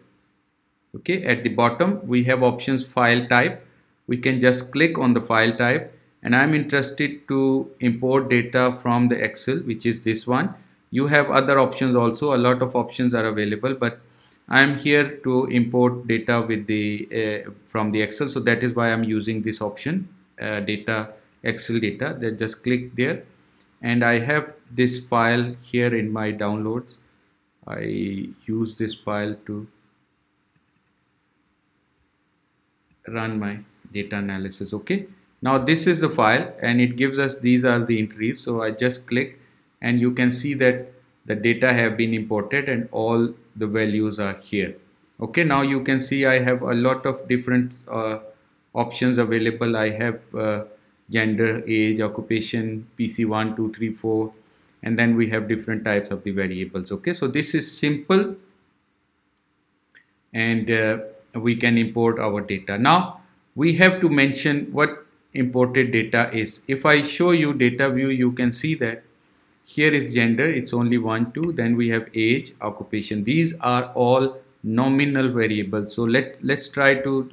okay at the bottom we have options file type we can just click on the file type and I'm interested to import data from the Excel which is this one you have other options also a lot of options are available but I'm here to import data with the uh, from the Excel so that is why I'm using this option uh, data Excel data then just click there and I have this file here in my downloads I use this file to run my data analysis okay now this is the file and it gives us these are the entries so I just click and you can see that the data have been imported and all the values are here okay now you can see I have a lot of different uh, options available I have uh, gender age occupation PC1 2 3 4 and then we have different types of the variables okay so this is simple and uh, we can import our data now we have to mention what imported data is if I show you data view you can see that here is gender it's only one two then we have age occupation these are all nominal variables so let let's try to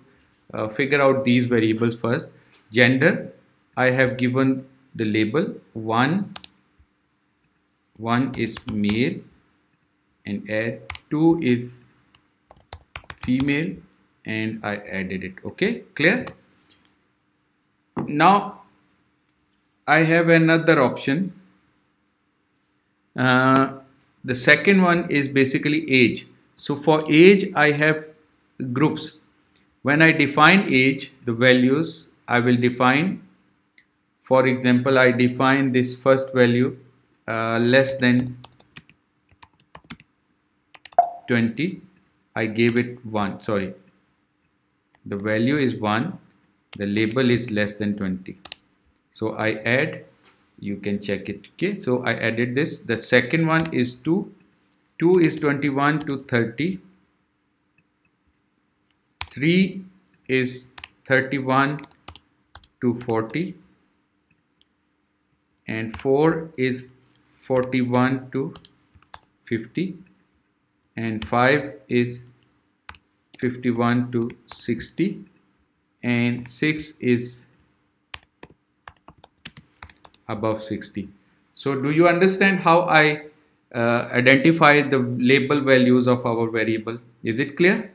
uh, figure out these variables first gender I have given the label 1 one is male and add two is female and I added it okay clear now I have another option uh, the second one is basically age so for age I have groups when I define age the values I will define for example I define this first value uh, less than 20 I gave it 1 sorry the value is 1 the label is less than 20 so I add you can check it okay so I added this the second one is 2 2 is 21 to 30 3 is 31 to 40 and 4 is 41 to 50 and 5 is 51 to 60 and 6 is above 60 so do you understand how I uh, identify the label values of our variable is it clear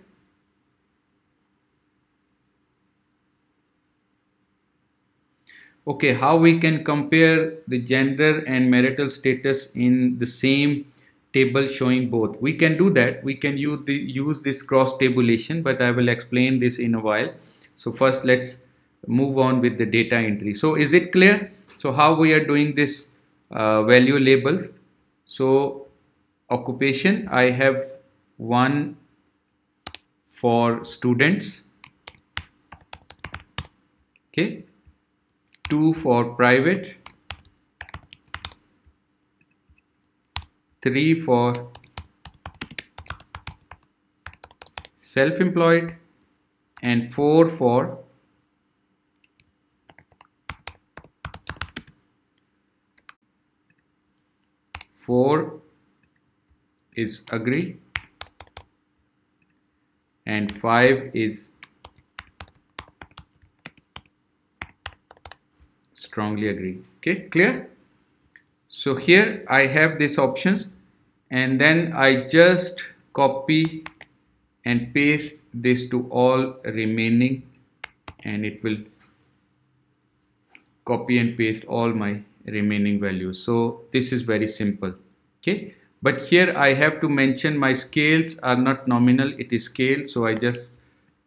okay how we can compare the gender and marital status in the same table showing both we can do that we can use the use this cross tabulation but i will explain this in a while so first let's move on with the data entry so is it clear so how we are doing this uh, value labels so occupation i have one for students okay 2 for private, 3 for self-employed and 4 for four is agree and five is strongly agree okay clear so here I have these options and then I just copy and paste this to all remaining and it will copy and paste all my remaining values so this is very simple okay but here I have to mention my scales are not nominal it is scale so I just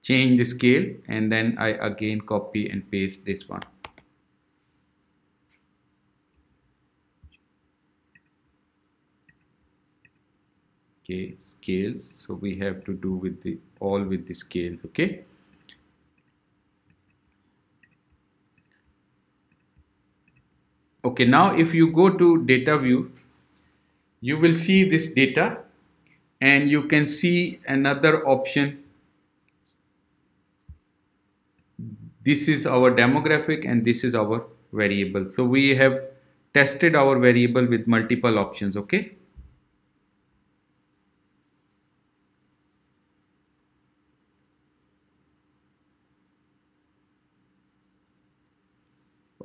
change the scale and then I again copy and paste this one okay scales so we have to do with the all with the scales okay okay now if you go to data view you will see this data and you can see another option this is our demographic and this is our variable so we have tested our variable with multiple options okay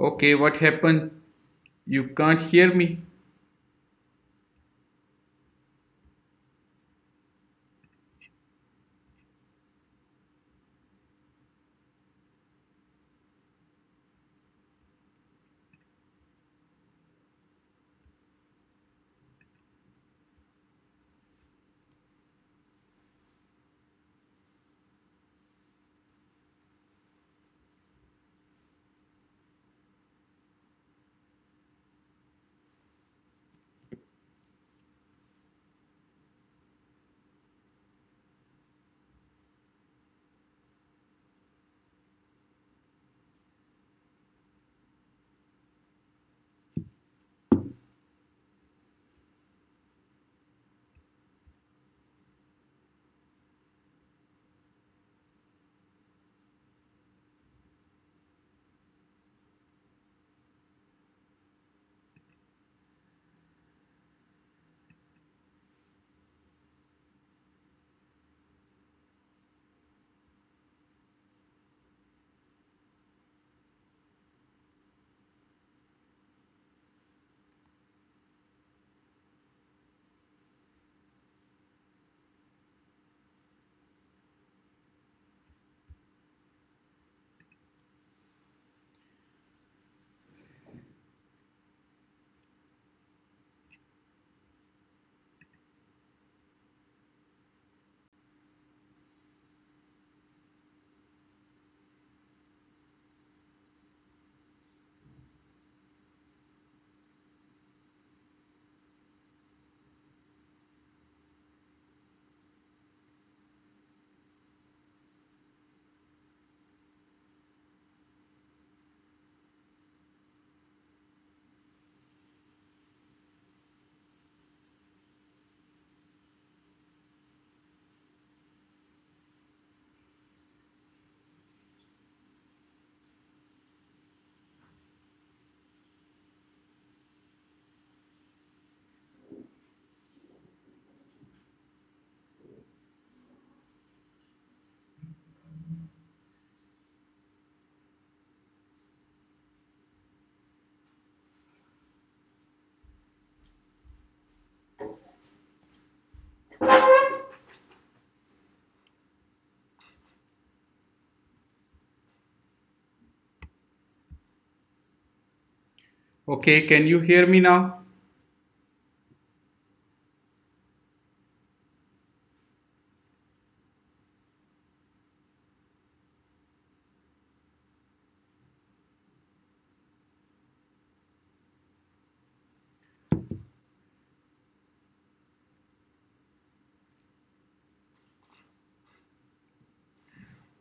okay what happened you can't hear me Okay, can you hear me now?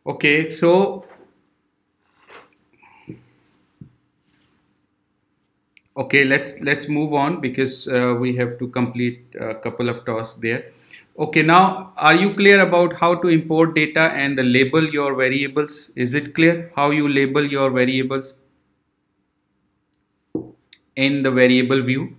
Okay, so okay let's let's move on because uh, we have to complete a couple of tasks there okay now are you clear about how to import data and the label your variables is it clear how you label your variables in the variable view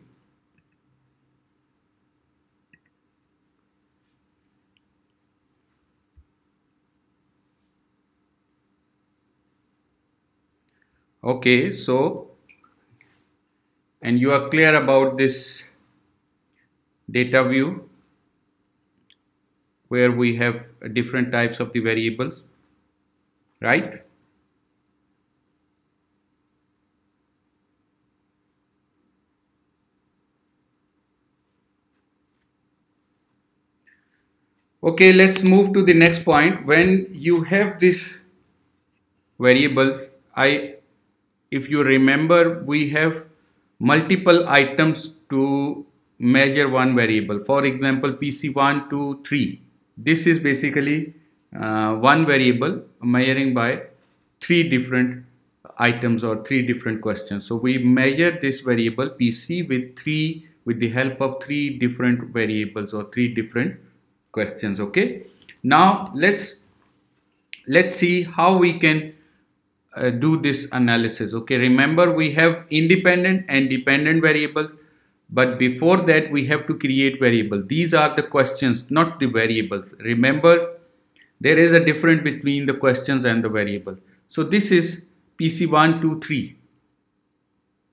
okay so and you are clear about this data view where we have different types of the variables right okay let's move to the next point when you have this variables i if you remember we have multiple items to measure one variable. For example, PC1, 2, 3. This is basically uh, one variable measuring by three different items or three different questions. So we measure this variable PC with three with the help of three different variables or three different questions. Okay. Now let's let's see how we can uh, do this analysis okay remember we have independent and dependent variables but before that we have to create variable these are the questions not the variables remember there is a difference between the questions and the variable so this is pc one 2, 3.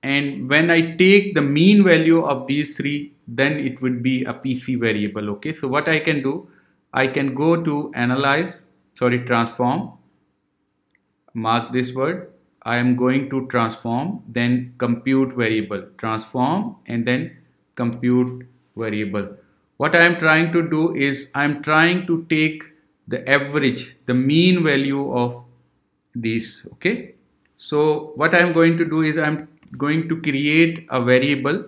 and when i take the mean value of these three then it would be a pc variable okay so what i can do i can go to analyze sorry transform mark this word I am going to transform then compute variable transform and then compute variable what I am trying to do is I am trying to take the average the mean value of these okay so what I am going to do is I am going to create a variable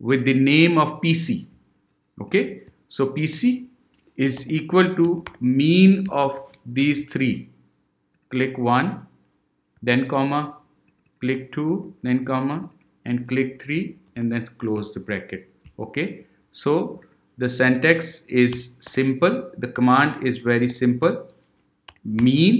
with the name of PC okay so PC is equal to mean of these three click 1 then comma click 2 then comma and click 3 and then close the bracket okay so the syntax is simple the command is very simple mean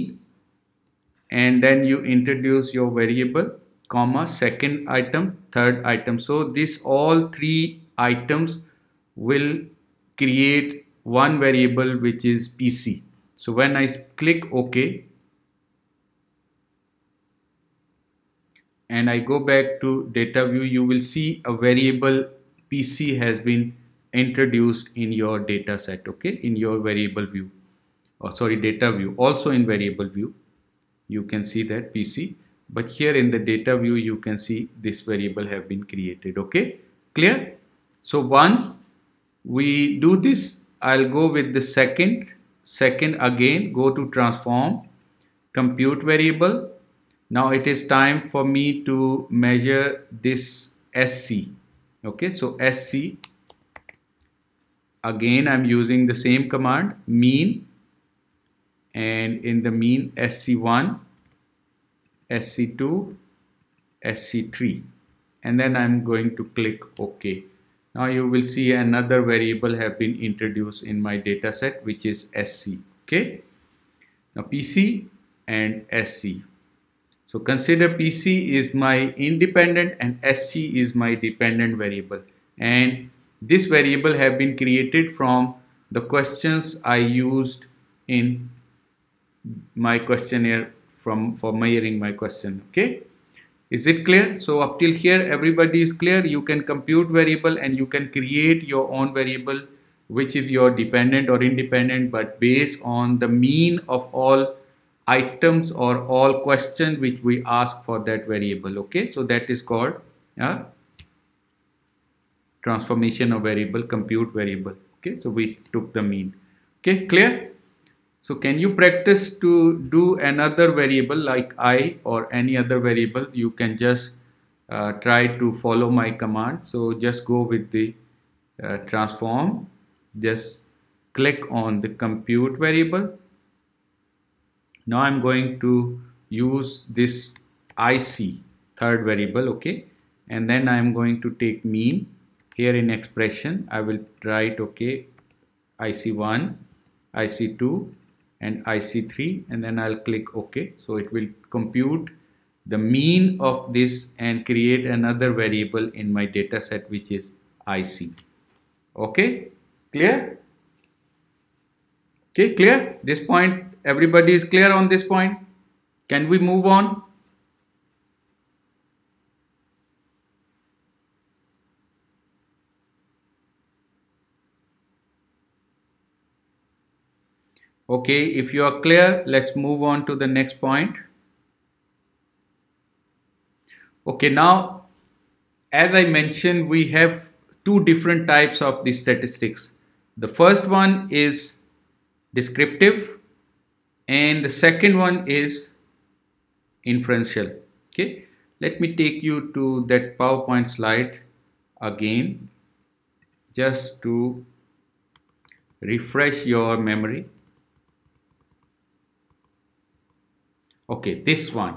and then you introduce your variable comma second item third item so this all three items will create one variable which is pc so when i click ok and I go back to data view, you will see a variable PC has been introduced in your data set, okay, in your variable view, or oh, sorry, data view, also in variable view, you can see that PC, but here in the data view, you can see this variable have been created, okay, clear? So once we do this, I'll go with the second, second again, go to transform, compute variable, now it is time for me to measure this SC okay so SC again I'm using the same command mean and in the mean SC1 SC2 SC3 and then I'm going to click OK. Now you will see another variable have been introduced in my data set which is SC. Okay. Now PC and SC. So consider PC is my independent and SC is my dependent variable. And this variable have been created from the questions I used in my questionnaire from for measuring my question. Okay. Is it clear? So up till here everybody is clear. You can compute variable and you can create your own variable which is your dependent or independent but based on the mean of all items or all questions which we ask for that variable okay so that is called transformation of variable compute variable okay so we took the mean okay clear so can you practice to do another variable like i or any other variable you can just uh, try to follow my command so just go with the uh, transform just click on the compute variable now I'm going to use this IC third variable okay and then I'm going to take mean here in expression I will write okay IC1 IC2 and IC3 and then I'll click OK so it will compute the mean of this and create another variable in my data set which is IC okay clear okay clear this point Everybody is clear on this point? Can we move on? Okay, if you are clear, let's move on to the next point. Okay, now, as I mentioned, we have two different types of the statistics. The first one is descriptive and the second one is inferential okay let me take you to that PowerPoint slide again just to refresh your memory okay this one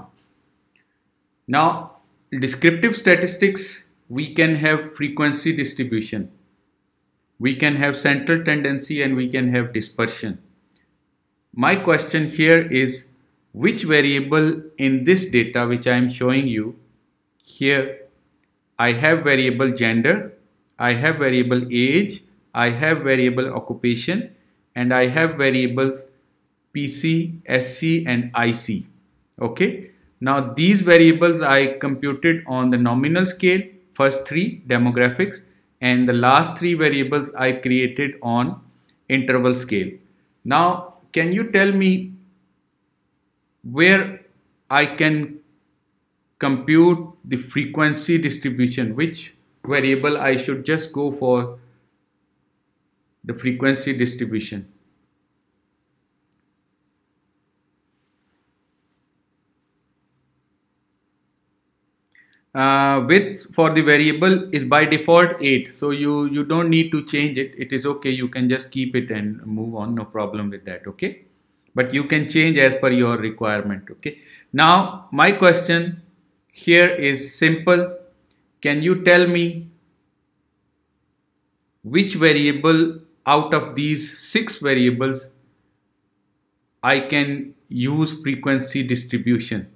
now descriptive statistics we can have frequency distribution we can have central tendency and we can have dispersion my question here is which variable in this data which I am showing you here I have variable gender, I have variable age, I have variable occupation and I have variables PC, SC and IC. Okay. Now these variables I computed on the nominal scale, first three demographics and the last three variables I created on interval scale. Now can you tell me where I can compute the frequency distribution, which variable I should just go for the frequency distribution. uh, width for the variable is by default 8 so you you don't need to change it it is okay you can just keep it and move on no problem with that okay but you can change as per your requirement okay now my question here is simple can you tell me which variable out of these six variables I can use frequency distribution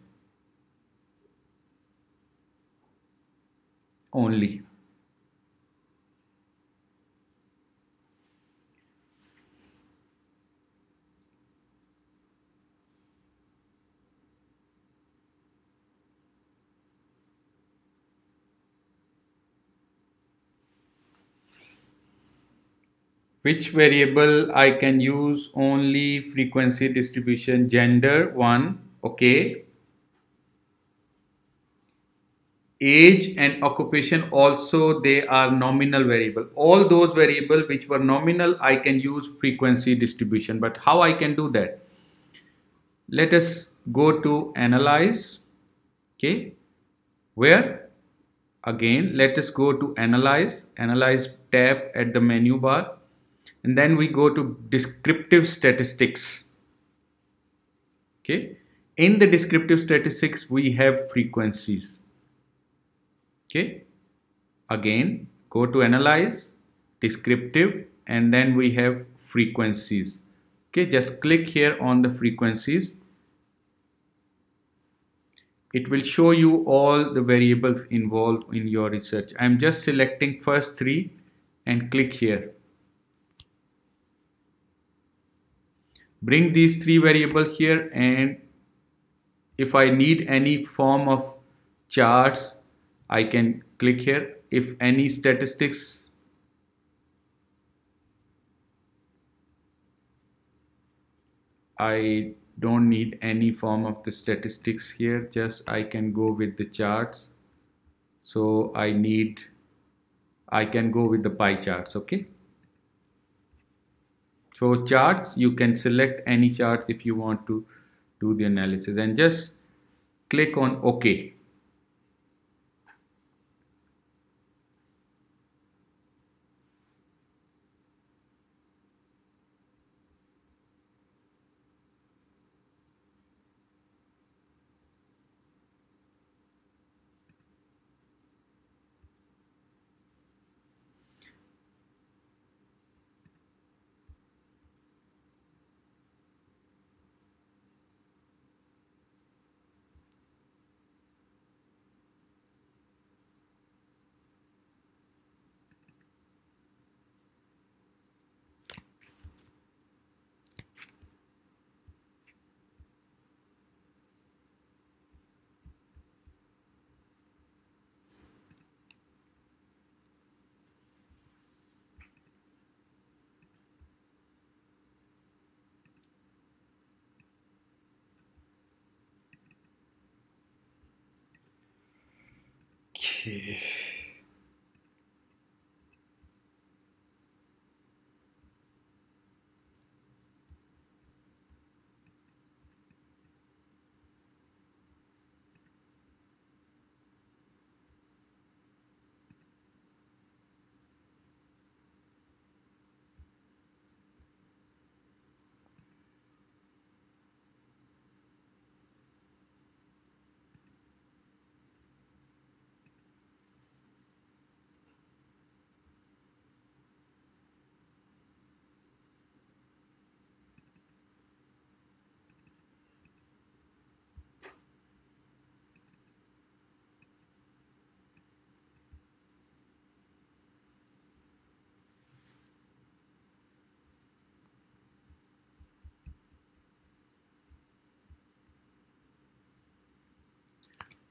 only. which variable I can use only frequency distribution gender 1 okay age and occupation also they are nominal variable all those variable which were nominal i can use frequency distribution but how i can do that let us go to analyze okay where again let us go to analyze analyze tab at the menu bar and then we go to descriptive statistics okay in the descriptive statistics we have frequencies okay again go to analyze descriptive and then we have frequencies okay just click here on the frequencies it will show you all the variables involved in your research i'm just selecting first three and click here bring these three variables here and if i need any form of charts I can click here if any statistics I don't need any form of the statistics here just I can go with the charts so I need I can go with the pie charts okay so charts you can select any charts if you want to do the analysis and just click on OK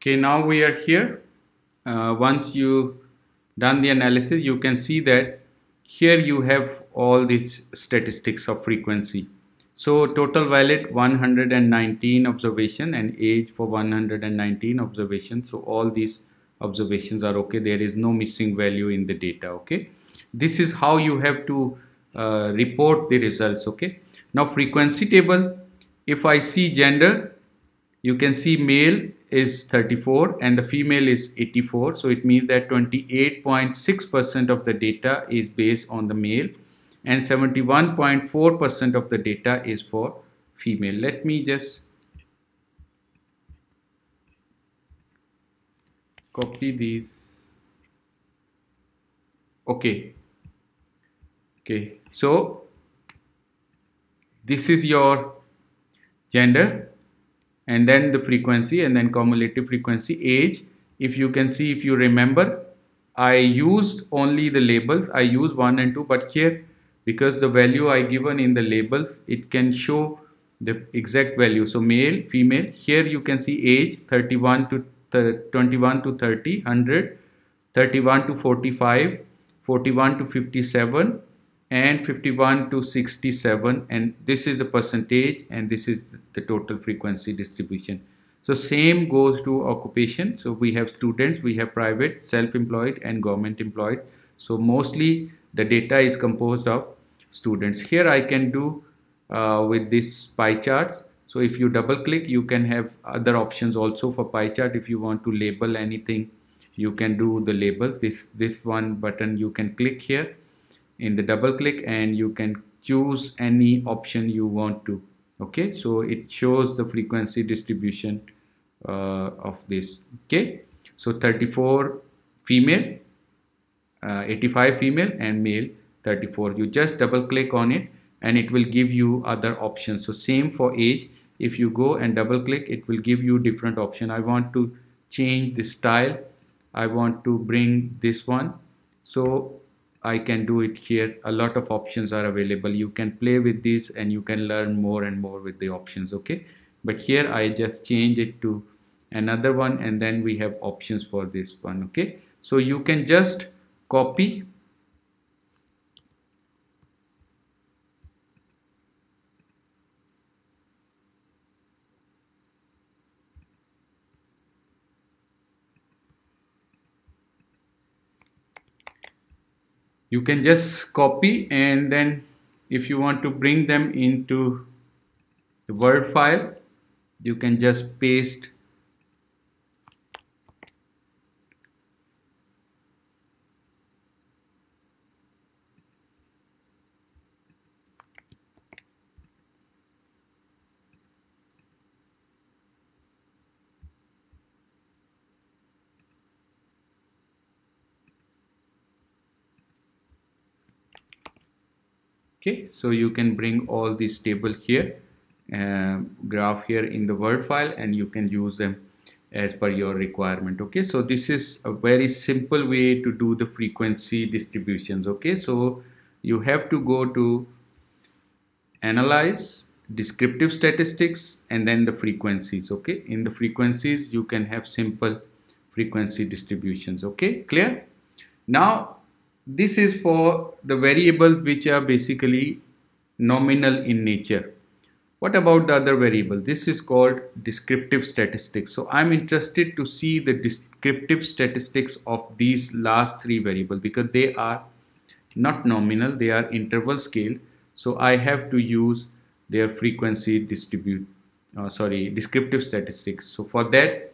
okay now we are here uh, once you done the analysis you can see that here you have all these statistics of frequency so total valid 119 observation and age for 119 observation. so all these observations are okay there is no missing value in the data okay this is how you have to uh, report the results okay now frequency table if I see gender you can see male is 34 and the female is 84 so it means that 28.6% of the data is based on the male and 71.4% of the data is for female let me just copy these okay okay so this is your gender and then the frequency and then cumulative frequency age if you can see if you remember I used only the labels I use 1 and 2 but here because the value I given in the labels it can show the exact value so male female here you can see age 31 to 21 to 30 100 31 to 45 41 to 57 and 51 to 67 and this is the percentage and this is the total frequency distribution so same goes to occupation so we have students we have private self-employed and government employed so mostly the data is composed of students here i can do uh, with this pie charts so if you double click you can have other options also for pie chart if you want to label anything you can do the labels this this one button you can click here in the double click and you can choose any option you want to okay so it shows the frequency distribution uh, of this okay so 34 female uh, 85 female and male 34 you just double click on it and it will give you other options so same for age if you go and double click it will give you different option I want to change the style I want to bring this one so I can do it here. A lot of options are available. You can play with this, and you can learn more and more with the options. Okay. But here I just change it to another one and then we have options for this one. Okay. So you can just copy you can just copy and then if you want to bring them into the word file you can just paste okay so you can bring all this table here uh, graph here in the word file and you can use them as per your requirement okay so this is a very simple way to do the frequency distributions okay so you have to go to analyze descriptive statistics and then the frequencies okay in the frequencies you can have simple frequency distributions okay clear now this is for the variables which are basically nominal in nature. What about the other variable? This is called descriptive statistics. So I'm interested to see the descriptive statistics of these last three variables because they are not nominal, they are interval scale. So I have to use their frequency distribute, uh, sorry, descriptive statistics. So for that,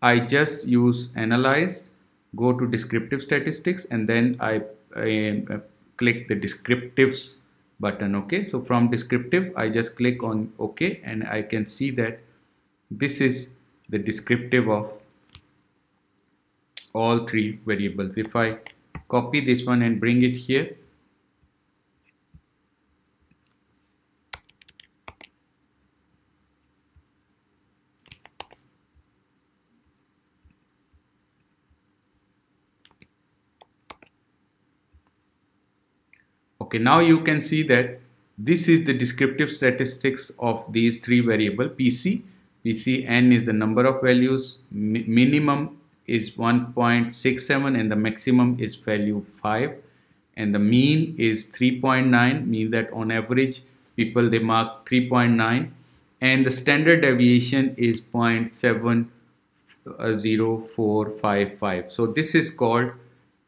I just use analyze go to descriptive statistics and then I, I uh, click the descriptives button okay so from descriptive I just click on OK and I can see that this is the descriptive of all three variables if I copy this one and bring it here Okay, now you can see that this is the descriptive statistics of these three variable PC. PCN is the number of values, mi minimum is 1.67 and the maximum is value 5 and the mean is 3.9 means that on average people they mark 3.9 and the standard deviation is 0.70455 uh, so this is called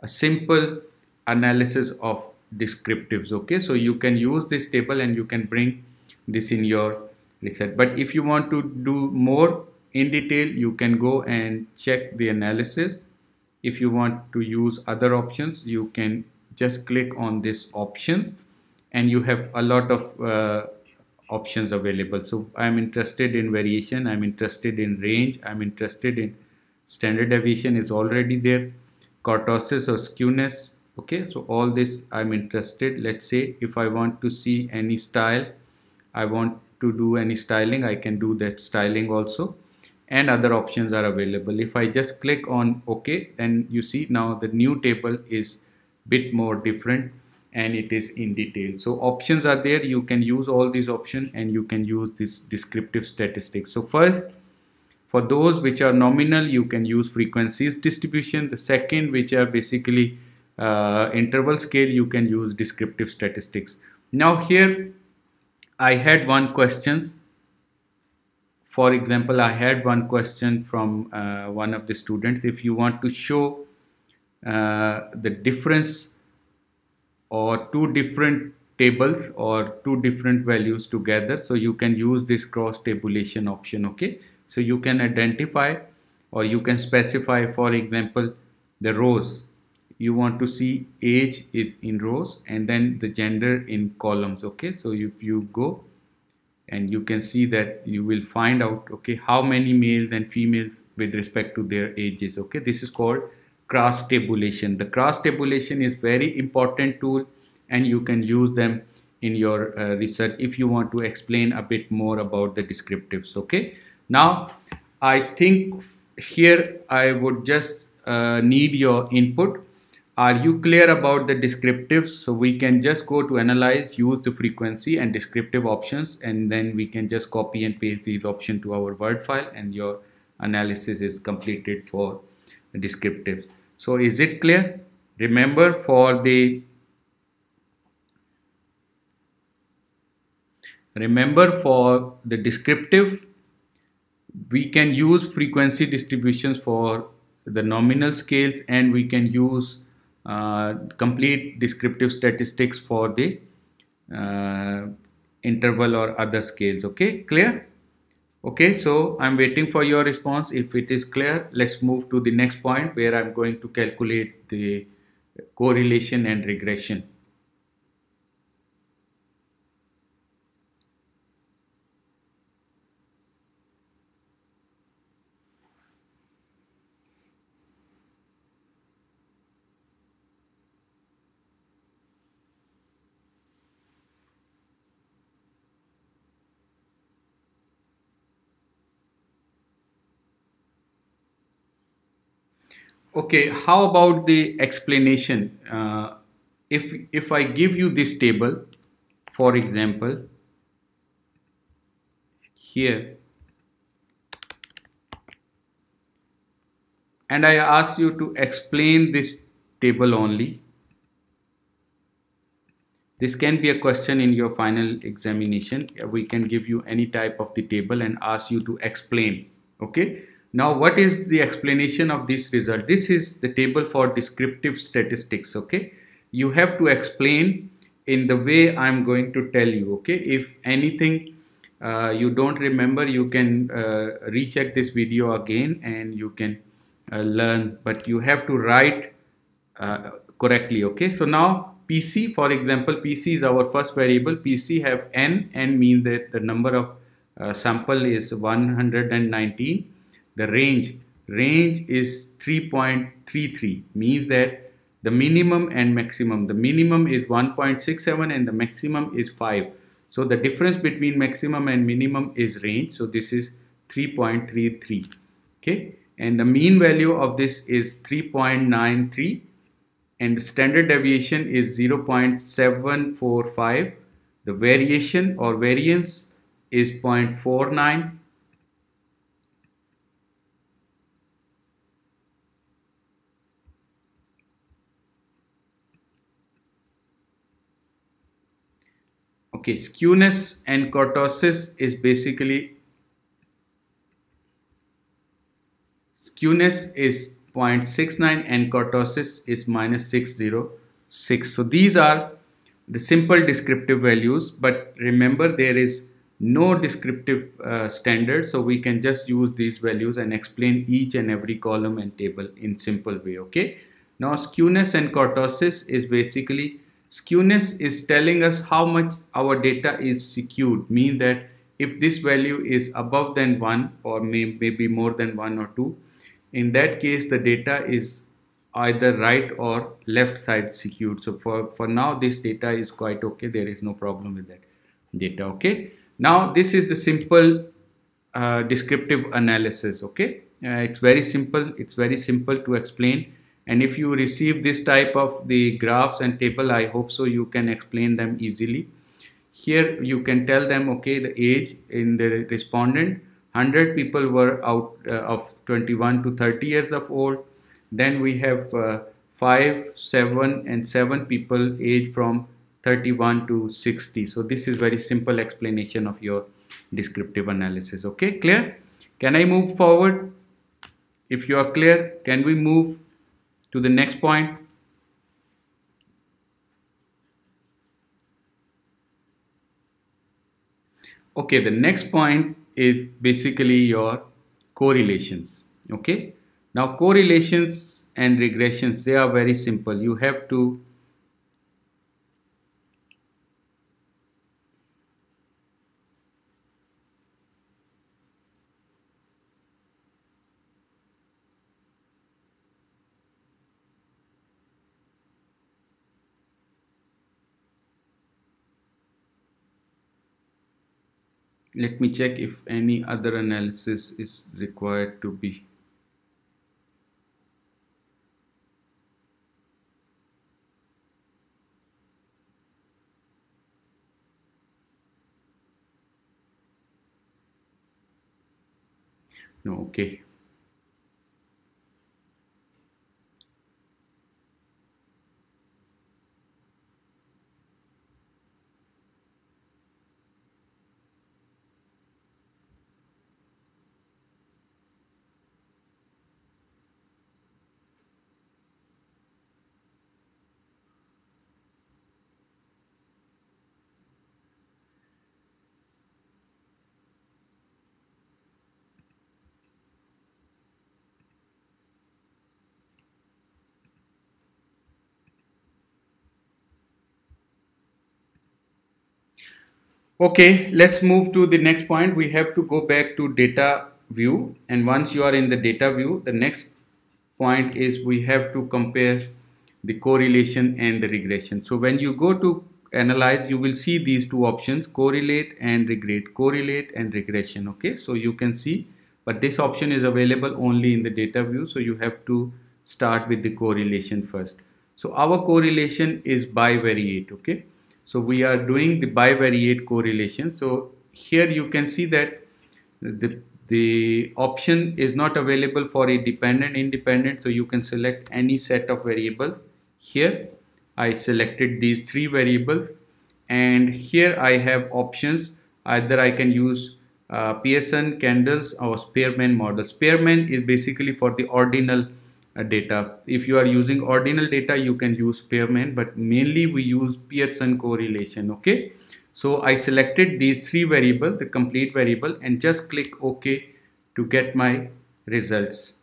a simple analysis of descriptives okay so you can use this table and you can bring this in your research but if you want to do more in detail you can go and check the analysis if you want to use other options you can just click on this options and you have a lot of uh, options available so i'm interested in variation i'm interested in range i'm interested in standard deviation is already there kurtosis or skewness okay so all this I'm interested let's say if I want to see any style I want to do any styling I can do that styling also and other options are available if I just click on OK then you see now the new table is bit more different and it is in detail so options are there you can use all these options and you can use this descriptive statistics so first for those which are nominal you can use frequencies distribution the second which are basically uh, interval scale you can use descriptive statistics now here I had one questions for example I had one question from uh, one of the students if you want to show uh, the difference or two different tables or two different values together so you can use this cross tabulation option okay so you can identify or you can specify for example the rows you want to see age is in rows and then the gender in columns okay so if you go and you can see that you will find out okay how many males and females with respect to their ages okay this is called cross tabulation the cross tabulation is very important tool and you can use them in your uh, research if you want to explain a bit more about the descriptives okay now i think here i would just uh, need your input are you clear about the descriptives? So we can just go to analyze, use the frequency and descriptive options, and then we can just copy and paste these options to our Word file and your analysis is completed for descriptives. So is it clear? Remember for the remember for the descriptive we can use frequency distributions for the nominal scales and we can use uh, complete descriptive statistics for the uh, interval or other scales okay clear okay so i'm waiting for your response if it is clear let's move to the next point where i'm going to calculate the correlation and regression okay, how about the explanation? Uh, if, if I give you this table, for example, here, and I ask you to explain this table only. This can be a question in your final examination. We can give you any type of the table and ask you to explain. Okay. Now, what is the explanation of this result? This is the table for descriptive statistics, okay? You have to explain in the way I'm going to tell you, okay? If anything uh, you don't remember, you can uh, recheck this video again and you can uh, learn, but you have to write uh, correctly, okay? So now PC, for example, PC is our first variable. PC have n, n means that the number of uh, sample is 119 the range range is 3.33 means that the minimum and maximum the minimum is 1.67 and the maximum is 5 so the difference between maximum and minimum is range so this is 3.33 okay and the mean value of this is 3.93 and the standard deviation is 0.745 the variation or variance is 0.49 okay skewness and kurtosis is basically skewness is 0.69 and kurtosis is minus 606 so these are the simple descriptive values but remember there is no descriptive uh, standard so we can just use these values and explain each and every column and table in simple way okay now skewness and kurtosis is basically skewness is telling us how much our data is skewed mean that if this value is above than 1 or may, maybe more than 1 or 2 in that case the data is either right or left side skewed so for for now this data is quite okay there is no problem with that data okay now this is the simple uh, descriptive analysis okay uh, it's very simple it's very simple to explain and if you receive this type of the graphs and table i hope so you can explain them easily here you can tell them okay the age in the respondent 100 people were out uh, of 21 to 30 years of old then we have uh, 5 7 and 7 people age from 31 to 60 so this is very simple explanation of your descriptive analysis okay clear can i move forward if you are clear can we move to the next point. Okay, the next point is basically your correlations. Okay, now correlations and regressions, they are very simple. You have to let me check if any other analysis is required to be no okay Okay, let's move to the next point. We have to go back to data view and once you are in the data view, the next point is we have to compare the correlation and the regression. So when you go to analyze, you will see these two options, correlate and regrade, correlate and regression. Okay, so you can see, but this option is available only in the data view. So you have to start with the correlation first. So our correlation is bivariate. Okay. So we are doing the bivariate correlation. So here you can see that the, the option is not available for a dependent independent. So you can select any set of variable. Here I selected these three variables and here I have options. Either I can use uh, Pearson, Candles or Spearman model. Spearman is basically for the ordinal uh, data. If you are using ordinal data, you can use Spearman, but mainly we use Pearson correlation, okay? So I selected these three variables, the complete variable, and just click OK to get my results.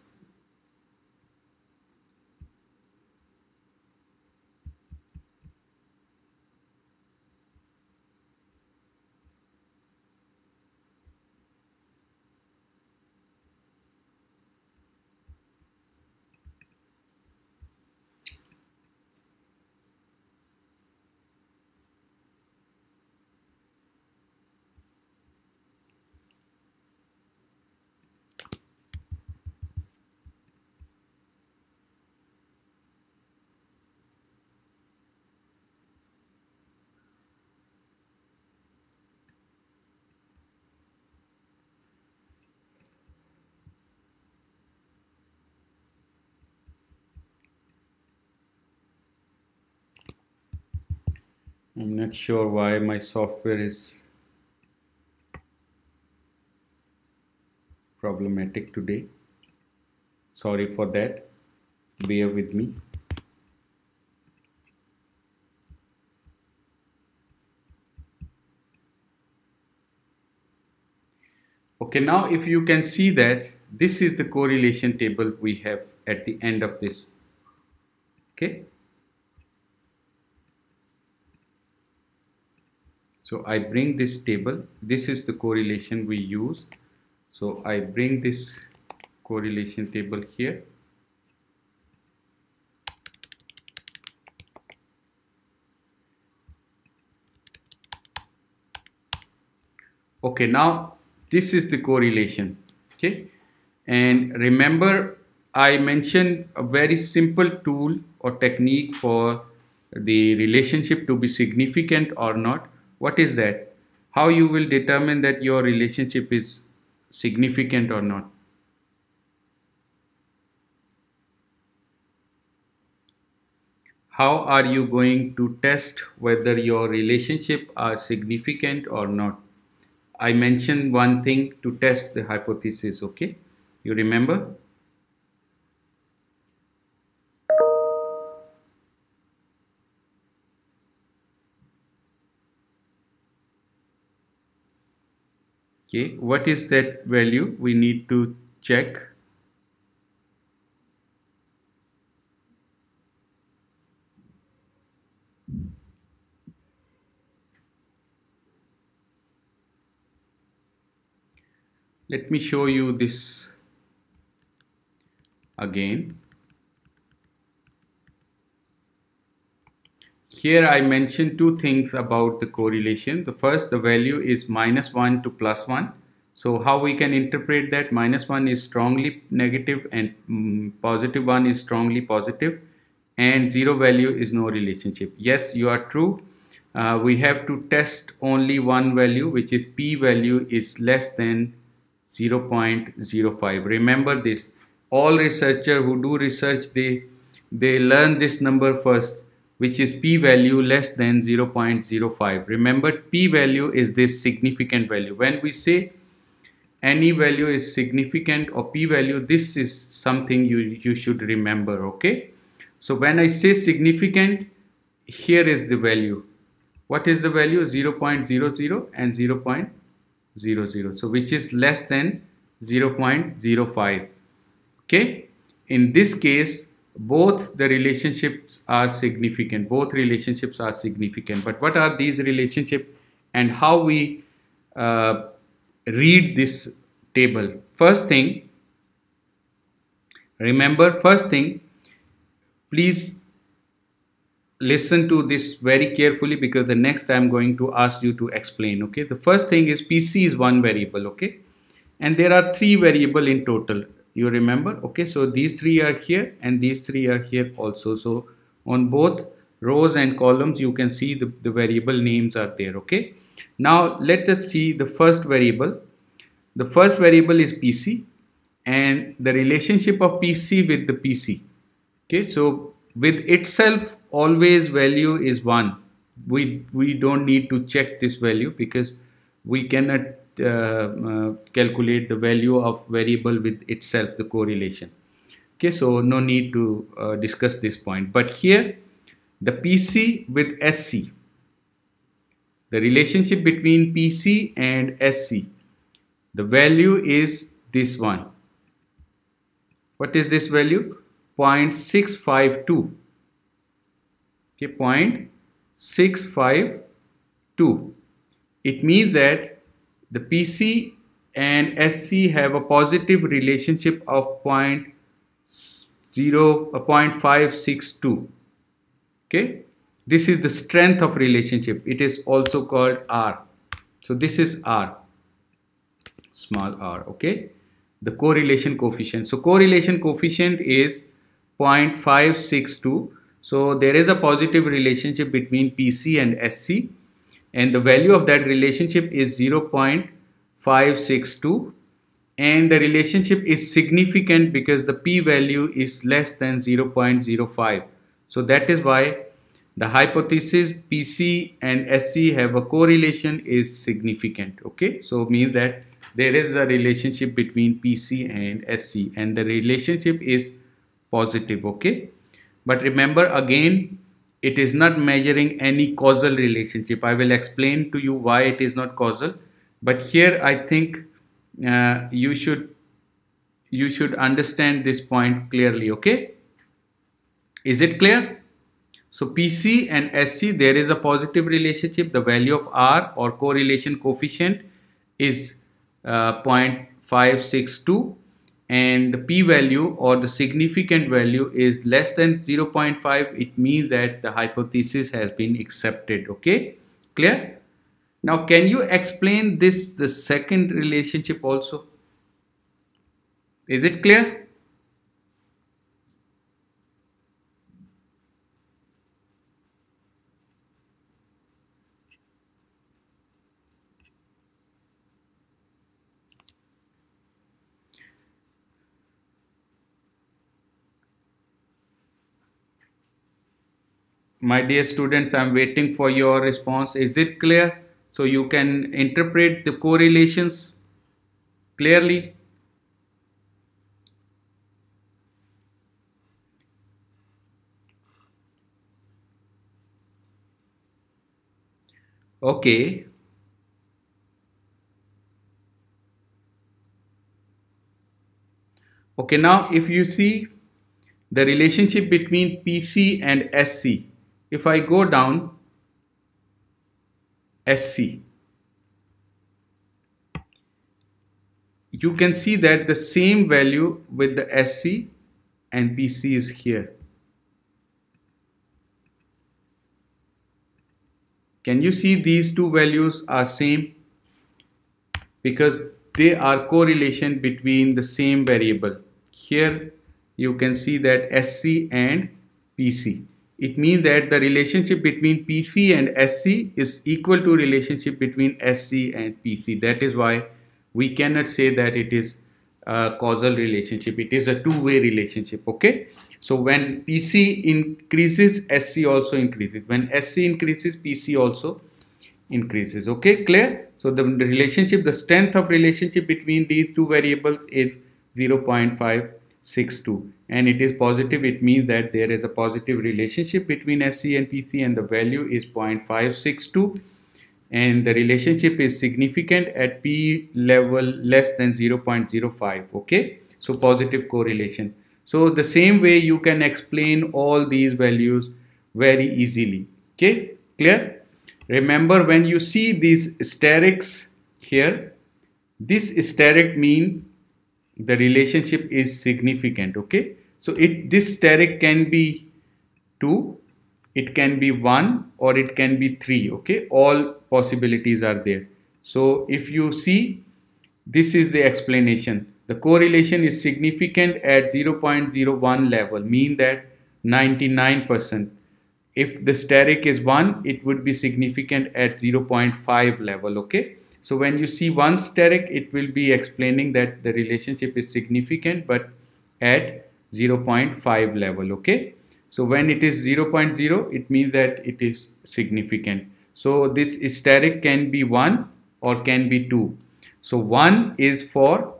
I'm not sure why my software is problematic today. Sorry for that. Bear with me. Okay, now if you can see that this is the correlation table we have at the end of this. Okay. So I bring this table. This is the correlation we use. So I bring this correlation table here. Okay, now this is the correlation. Okay, and remember I mentioned a very simple tool or technique for the relationship to be significant or not what is that? How you will determine that your relationship is significant or not? How are you going to test whether your relationship are significant or not? I mentioned one thing to test the hypothesis, okay? You remember? okay what is that value we need to check let me show you this again Here I mentioned two things about the correlation. The first, the value is minus 1 to plus 1. So how we can interpret that minus 1 is strongly negative and um, positive 1 is strongly positive and 0 value is no relationship. Yes, you are true. Uh, we have to test only one value which is p value is less than 0.05. Remember this. All researchers who do research, they, they learn this number first which is p-value less than 0.05. Remember p-value is this significant value. When we say any value is significant or p-value, this is something you, you should remember, okay? So when I say significant, here is the value. What is the value? 0.00 and 0.00. So which is less than 0.05, okay? In this case, both the relationships are significant both relationships are significant but what are these relationship and how we uh, read this table first thing remember first thing please listen to this very carefully because the next i'm going to ask you to explain okay the first thing is pc is one variable okay and there are three variable in total you remember okay so these three are here and these three are here also so on both rows and columns you can see the, the variable names are there okay now let us see the first variable the first variable is pc and the relationship of pc with the pc okay so with itself always value is one we we don't need to check this value because we cannot uh, uh, calculate the value of variable with itself, the correlation. Okay, so no need to uh, discuss this point. But here, the PC with SC, the relationship between PC and SC, the value is this one. What is this value? 0.652. Okay, 0.652. It means that the PC and SC have a positive relationship of uh, 0.562. Okay, this is the strength of relationship. It is also called R. So this is R, small r, okay. The correlation coefficient. So correlation coefficient is 0.562. So there is a positive relationship between PC and SC and the value of that relationship is 0.562 and the relationship is significant because the p-value is less than 0.05 so that is why the hypothesis PC and SC have a correlation is significant okay so means that there is a relationship between PC and SC and the relationship is positive okay but remember again it is not measuring any causal relationship. I will explain to you why it is not causal. But here I think uh, you should you should understand this point clearly, okay? Is it clear? So PC and SC, there is a positive relationship. The value of R or correlation coefficient is uh, 0.562 and the p-value or the significant value is less than 0.5 it means that the hypothesis has been accepted okay clear now can you explain this the second relationship also is it clear my dear students i'm waiting for your response is it clear so you can interpret the correlations clearly okay okay now if you see the relationship between pc and sc if I go down SC, you can see that the same value with the SC and BC is here. Can you see these two values are same? Because they are correlation between the same variable. Here you can see that SC and PC it means that the relationship between PC and SC is equal to relationship between SC and PC. That is why we cannot say that it is a causal relationship. It is a two-way relationship, okay? So when PC increases, SC also increases. When SC increases, PC also increases, okay? Clear? So the relationship, the strength of relationship between these two variables is 0.5 62 and it is positive it means that there is a positive relationship between SC and PC and the value is 0.562 and the relationship is significant at P level less than 0.05 okay so positive correlation so the same way you can explain all these values very easily okay clear remember when you see these sterics here this steric mean the relationship is significant okay so it this steric can be 2 it can be 1 or it can be 3 okay all possibilities are there so if you see this is the explanation the correlation is significant at 0.01 level mean that 99% if the steric is 1 it would be significant at 0.5 level okay so when you see one steric, it will be explaining that the relationship is significant, but at 0.5 level, okay? So when it is 0.0, it means that it is significant. So this steric can be 1 or can be 2. So 1 is for,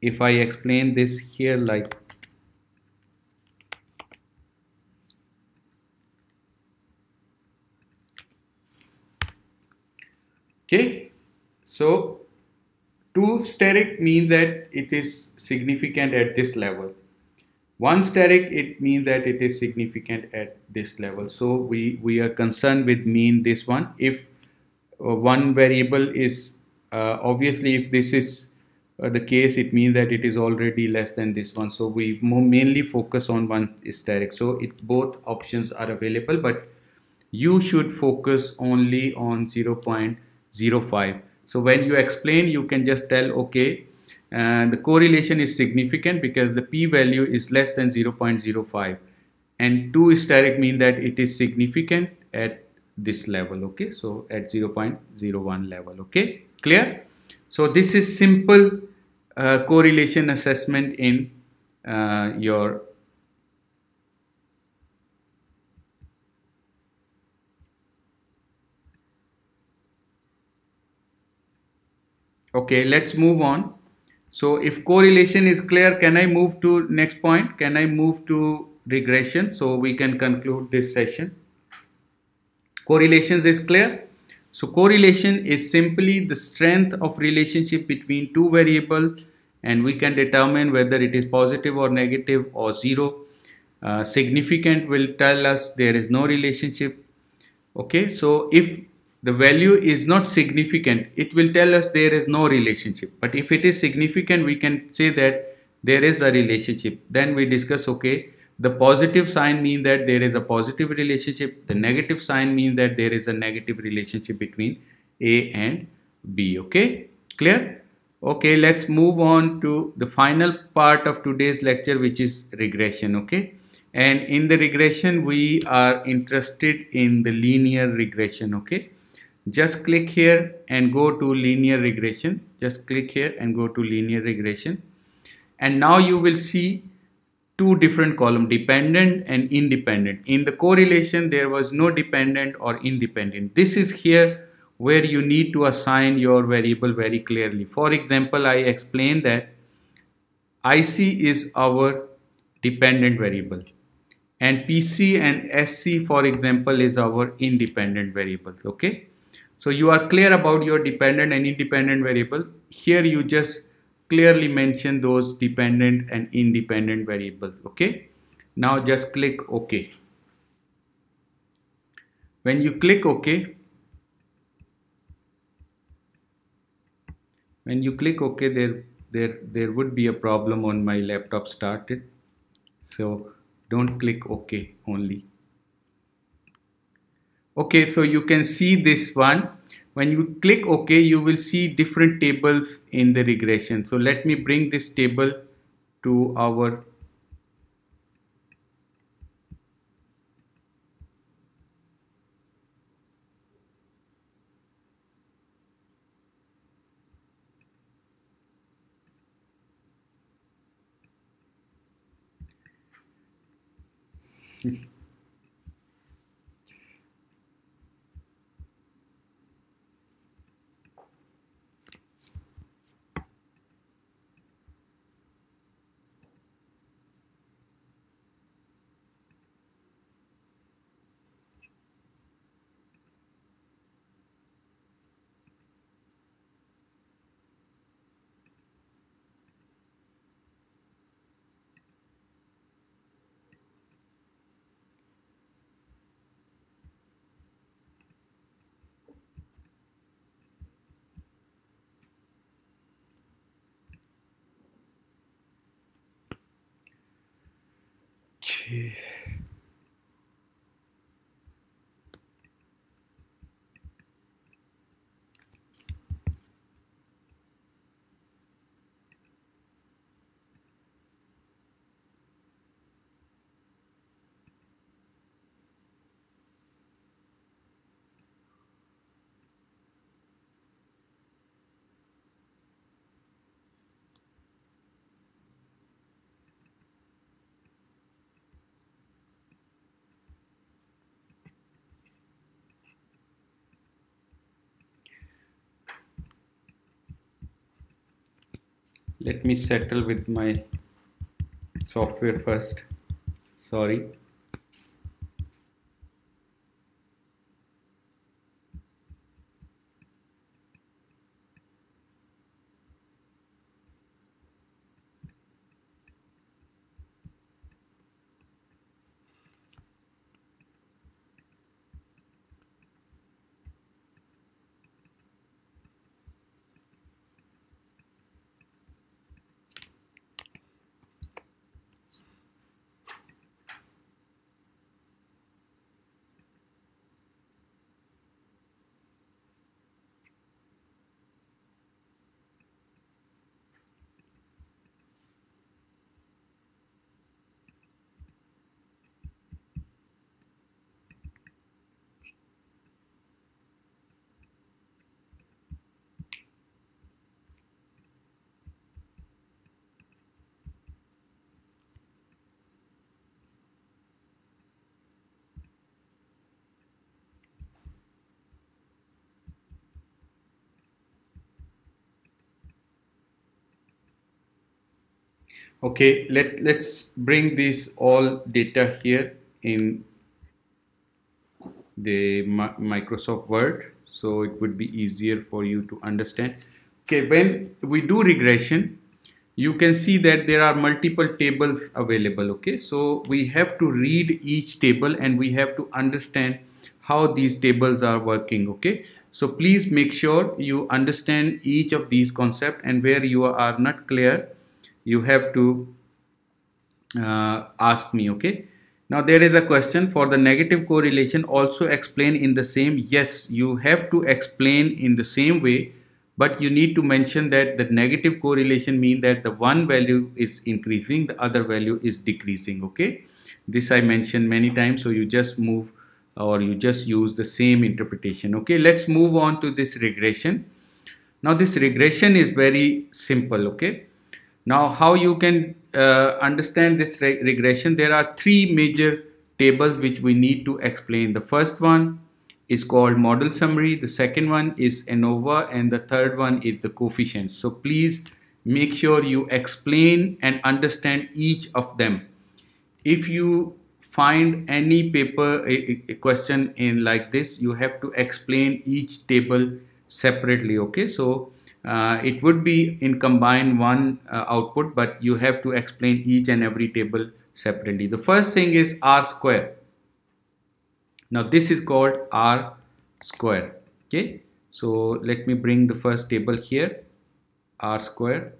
if I explain this here like okay so 2 steric means that it is significant at this level 1 steric it means that it is significant at this level so we we are concerned with mean this one if uh, one variable is uh, obviously if this is uh, the case it means that it is already less than this one so we mainly focus on one steric so it both options are available but you should focus only on point. 0.05 so when you explain you can just tell okay and uh, the correlation is significant because the p-value is less than 0.05 and 2 is steric mean that it is significant at this level okay so at 0.01 level okay clear so this is simple uh, correlation assessment in uh, your okay let's move on so if correlation is clear can i move to next point can i move to regression so we can conclude this session correlations is clear so correlation is simply the strength of relationship between two variable and we can determine whether it is positive or negative or zero uh, significant will tell us there is no relationship okay so if the value is not significant, it will tell us there is no relationship. But if it is significant, we can say that there is a relationship. Then we discuss, okay, the positive sign means that there is a positive relationship. The negative sign means that there is a negative relationship between A and B. Okay, clear? Okay, let's move on to the final part of today's lecture, which is regression. Okay, and in the regression, we are interested in the linear regression. Okay just click here and go to linear regression just click here and go to linear regression and now you will see two different column dependent and independent in the correlation there was no dependent or independent this is here where you need to assign your variable very clearly for example i explained that ic is our dependent variable and pc and sc for example is our independent variable okay so you are clear about your dependent and independent variable. Here you just clearly mention those dependent and independent variables. Okay. Now just click OK. When you click OK, when you click OK, there there there would be a problem on my laptop started. So don't click OK only okay so you can see this one when you click ok you will see different tables in the regression so let me bring this table to our Yeah. let me settle with my software first sorry okay let let's bring this all data here in the Microsoft Word so it would be easier for you to understand okay when we do regression you can see that there are multiple tables available okay so we have to read each table and we have to understand how these tables are working okay so please make sure you understand each of these concepts and where you are not clear you have to uh, ask me okay now there is a question for the negative correlation also explain in the same yes you have to explain in the same way but you need to mention that the negative correlation mean that the one value is increasing the other value is decreasing okay this I mentioned many times so you just move or you just use the same interpretation okay let's move on to this regression now this regression is very simple okay now, how you can uh, understand this regression, there are three major tables which we need to explain. The first one is called model summary, the second one is ANOVA, and the third one is the coefficients. So please make sure you explain and understand each of them. If you find any paper a, a question in like this, you have to explain each table separately, okay? So uh, it would be in combined one uh, output, but you have to explain each and every table separately. The first thing is R square. Now this is called R square. Okay, so let me bring the first table here, R square.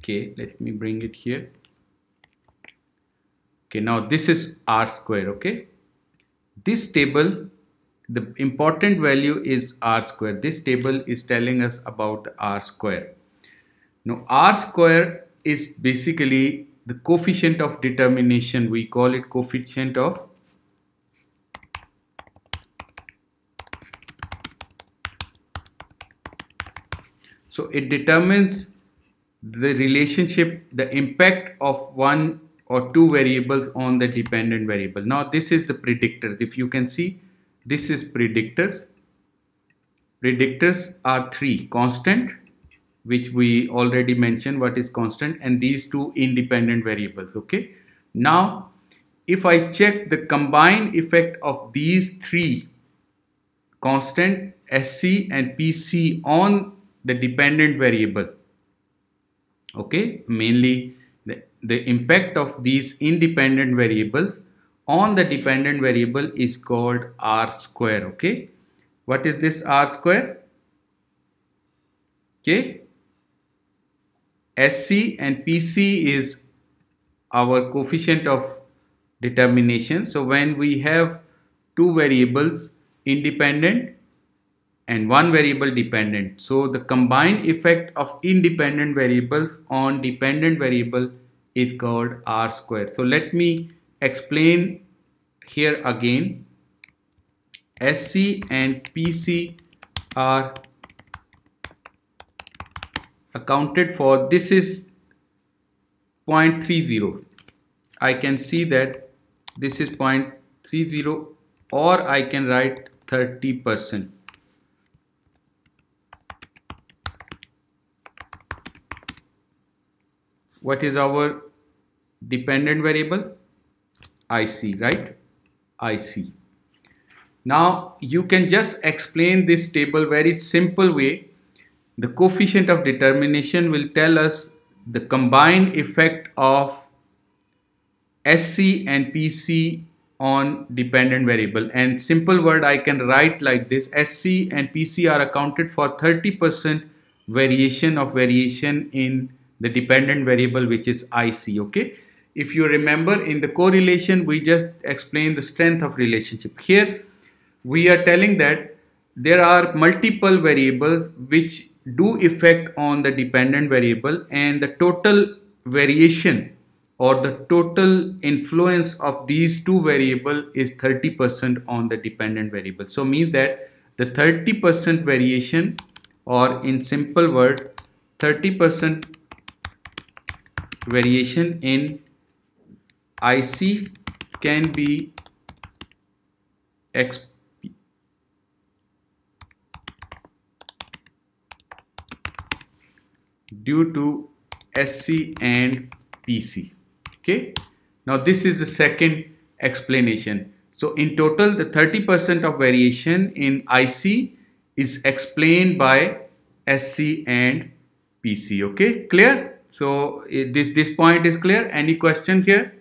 Okay, let me bring it here okay now this is r square okay this table the important value is r square this table is telling us about r square now r square is basically the coefficient of determination we call it coefficient of so it determines the relationship the impact of one or two variables on the dependent variable. Now this is the predictors. If you can see, this is predictors. Predictors are three, constant, which we already mentioned what is constant and these two independent variables, okay. Now, if I check the combined effect of these three, constant, SC and PC on the dependent variable, okay, mainly the impact of these independent variables on the dependent variable is called r square okay what is this r square okay sc and pc is our coefficient of determination so when we have two variables independent and one variable dependent so the combined effect of independent variables on dependent variable is called r square. So let me explain here again. SC and PC are accounted for. This is 0.30. I can see that this is 0.30 or I can write 30%. What is our dependent variable IC, right? IC. Now you can just explain this table very simple way. The coefficient of determination will tell us the combined effect of SC and PC on dependent variable and simple word I can write like this SC and PC are accounted for 30% variation of variation in the dependent variable which is IC okay if you remember in the correlation we just explained the strength of relationship here we are telling that there are multiple variables which do effect on the dependent variable and the total variation or the total influence of these two variable is 30% on the dependent variable so means that the 30% variation or in simple word 30% variation in IC can be exp due to SC and PC. Okay. Now this is the second explanation. So in total the 30% of variation in IC is explained by SC and PC. Okay. Clear? So eh, this, this point is clear. Any question here?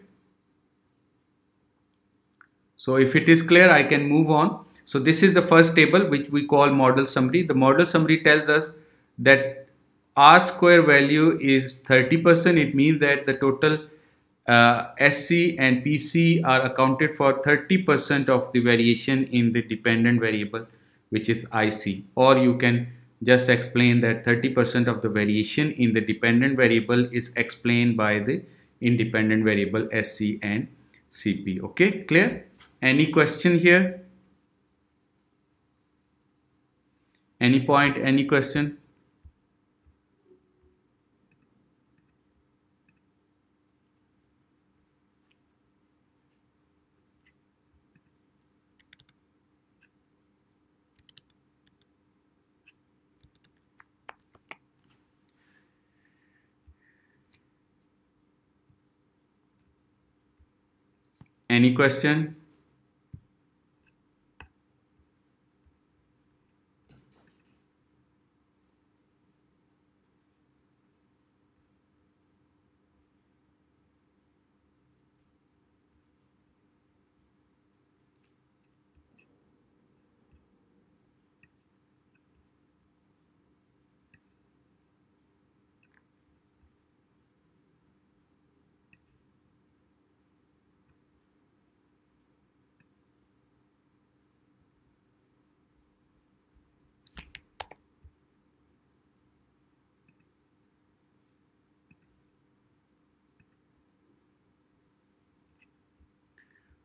So if it is clear, I can move on. So this is the first table which we call model summary. The model summary tells us that R square value is 30%. It means that the total uh, SC and PC are accounted for 30% of the variation in the dependent variable which is IC or you can just explain that 30% of the variation in the dependent variable is explained by the independent variable SC and CP. Okay, clear? Any question here? Any point, any question? Any question?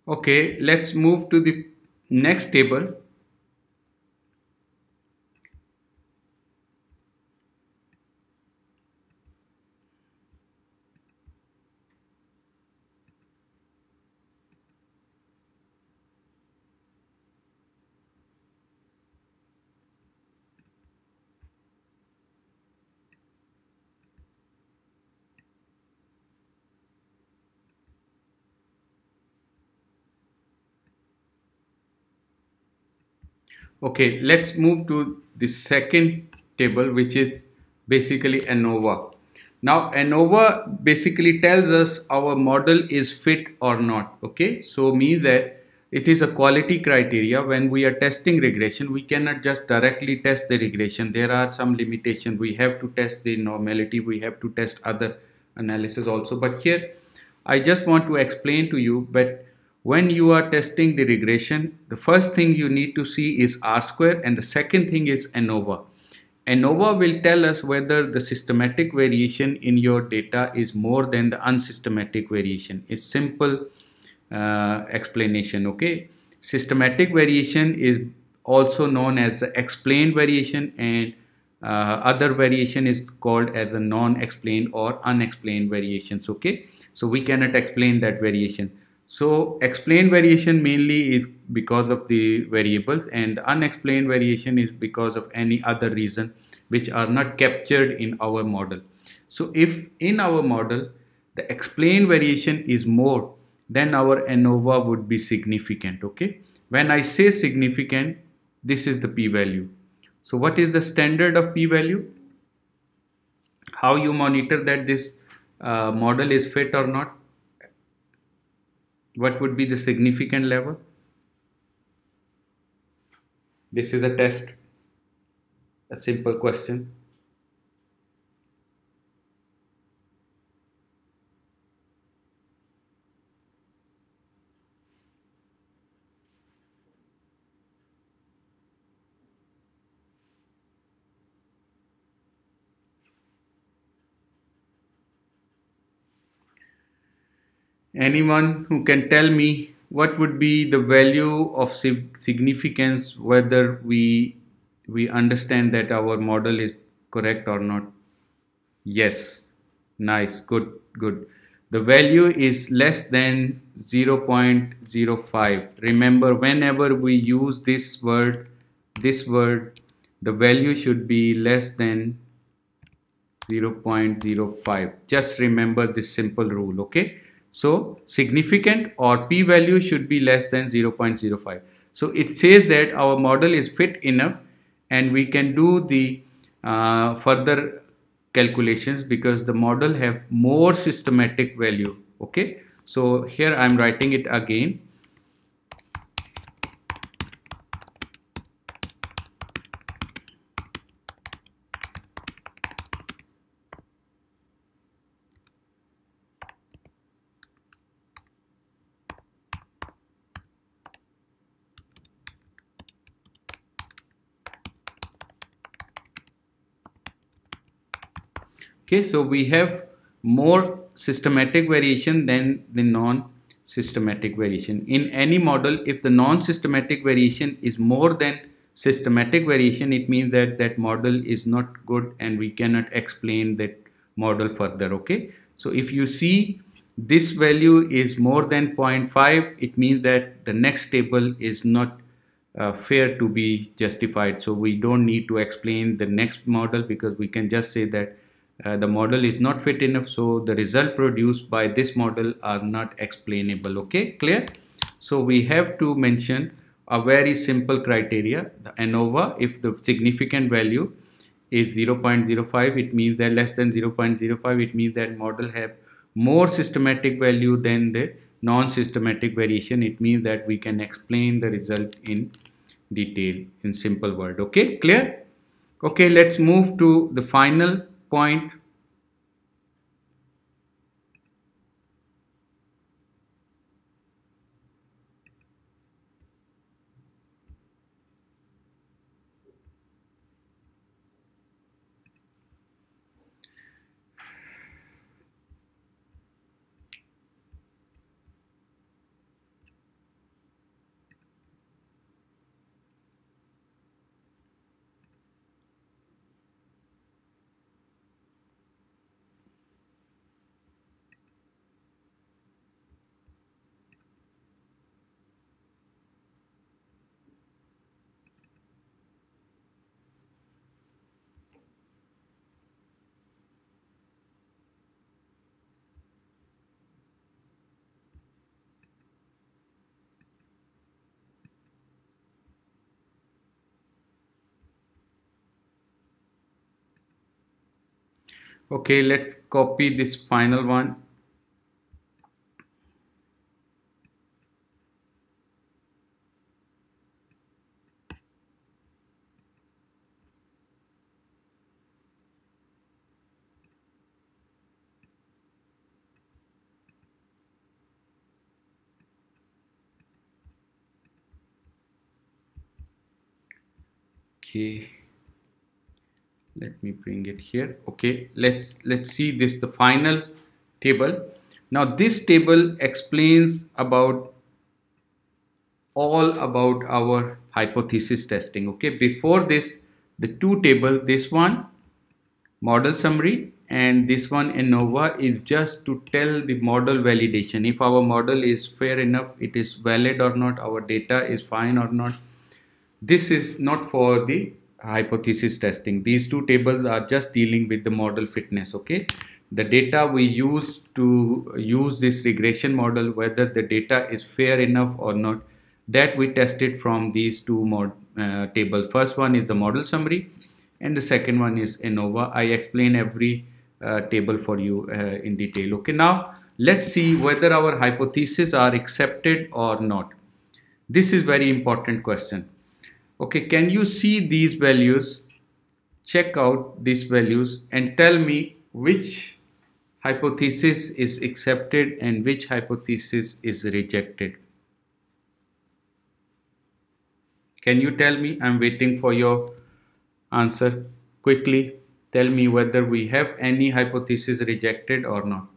Okay, let's move to the next table okay let's move to the second table which is basically ANOVA now ANOVA basically tells us our model is fit or not okay so means that it is a quality criteria when we are testing regression we cannot just directly test the regression there are some limitation we have to test the normality we have to test other analysis also but here I just want to explain to you but when you are testing the regression, the first thing you need to see is R square and the second thing is ANOVA. ANOVA will tell us whether the systematic variation in your data is more than the unsystematic variation. It's simple uh, explanation, okay? Systematic variation is also known as the explained variation and uh, other variation is called as the non-explained or unexplained variations, okay? So we cannot explain that variation. So explained variation mainly is because of the variables and unexplained variation is because of any other reason which are not captured in our model. So if in our model the explained variation is more then our ANOVA would be significant okay. When I say significant this is the p-value. So what is the standard of p-value? How you monitor that this uh, model is fit or not? What would be the significant level? This is a test, a simple question. anyone who can tell me what would be the value of significance whether we we understand that our model is correct or not yes nice good good the value is less than 0.05 remember whenever we use this word this word the value should be less than 0.05 just remember this simple rule okay so significant or p-value should be less than 0.05. So it says that our model is fit enough and we can do the uh, further calculations because the model have more systematic value. Okay. So here I'm writing it again. okay so we have more systematic variation than the non-systematic variation in any model if the non-systematic variation is more than systematic variation it means that that model is not good and we cannot explain that model further okay so if you see this value is more than 0.5 it means that the next table is not uh, fair to be justified so we don't need to explain the next model because we can just say that uh, the model is not fit enough so the result produced by this model are not explainable okay clear so we have to mention a very simple criteria the ANOVA if the significant value is 0.05 it means that less than 0.05 it means that model have more systematic value than the non-systematic variation it means that we can explain the result in detail in simple word okay clear okay let's move to the final point okay let's copy this final one okay let me bring it here okay let's let's see this the final table now this table explains about all about our hypothesis testing okay before this the two table this one model summary and this one ANOVA is just to tell the model validation if our model is fair enough it is valid or not our data is fine or not this is not for the hypothesis testing. These two tables are just dealing with the model fitness, okay? The data we use to use this regression model, whether the data is fair enough or not, that we tested from these two uh, table. First one is the model summary and the second one is ANOVA. I explain every uh, table for you uh, in detail. Okay, now let's see whether our hypotheses are accepted or not. This is very important question okay can you see these values check out these values and tell me which hypothesis is accepted and which hypothesis is rejected can you tell me i'm waiting for your answer quickly tell me whether we have any hypothesis rejected or not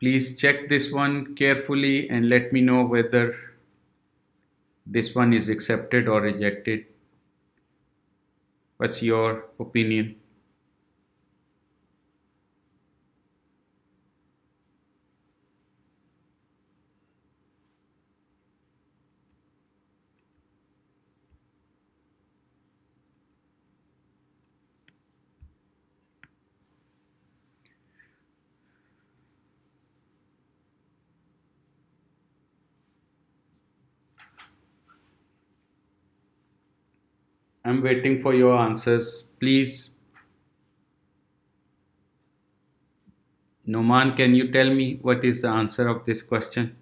Please check this one carefully and let me know whether this one is accepted or rejected. What's your opinion? I'm waiting for your answers. Please. Noman, can you tell me what is the answer of this question?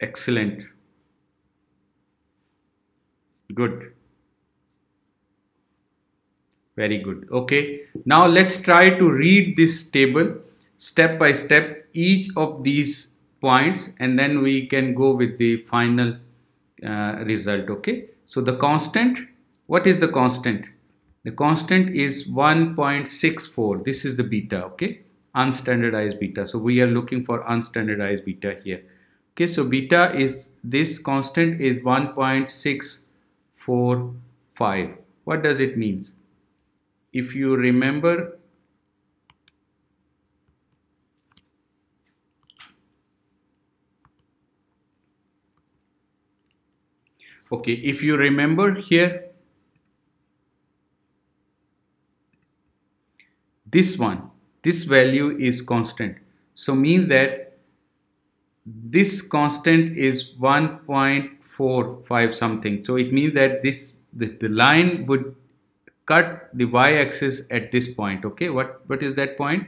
Excellent. Good. Very good. Okay. Now let's try to read this table step by step each of these points and then we can go with the final uh, result. Okay. So the constant, what is the constant? The constant is 1.64. This is the beta. Okay. Unstandardized beta. So we are looking for unstandardized beta here. Okay. So beta is this constant is 1.645. What does it mean? if you remember okay if you remember here this one this value is constant so mean that this constant is 1.45 something so it means that this the, the line would cut the y-axis at this point okay what what is that point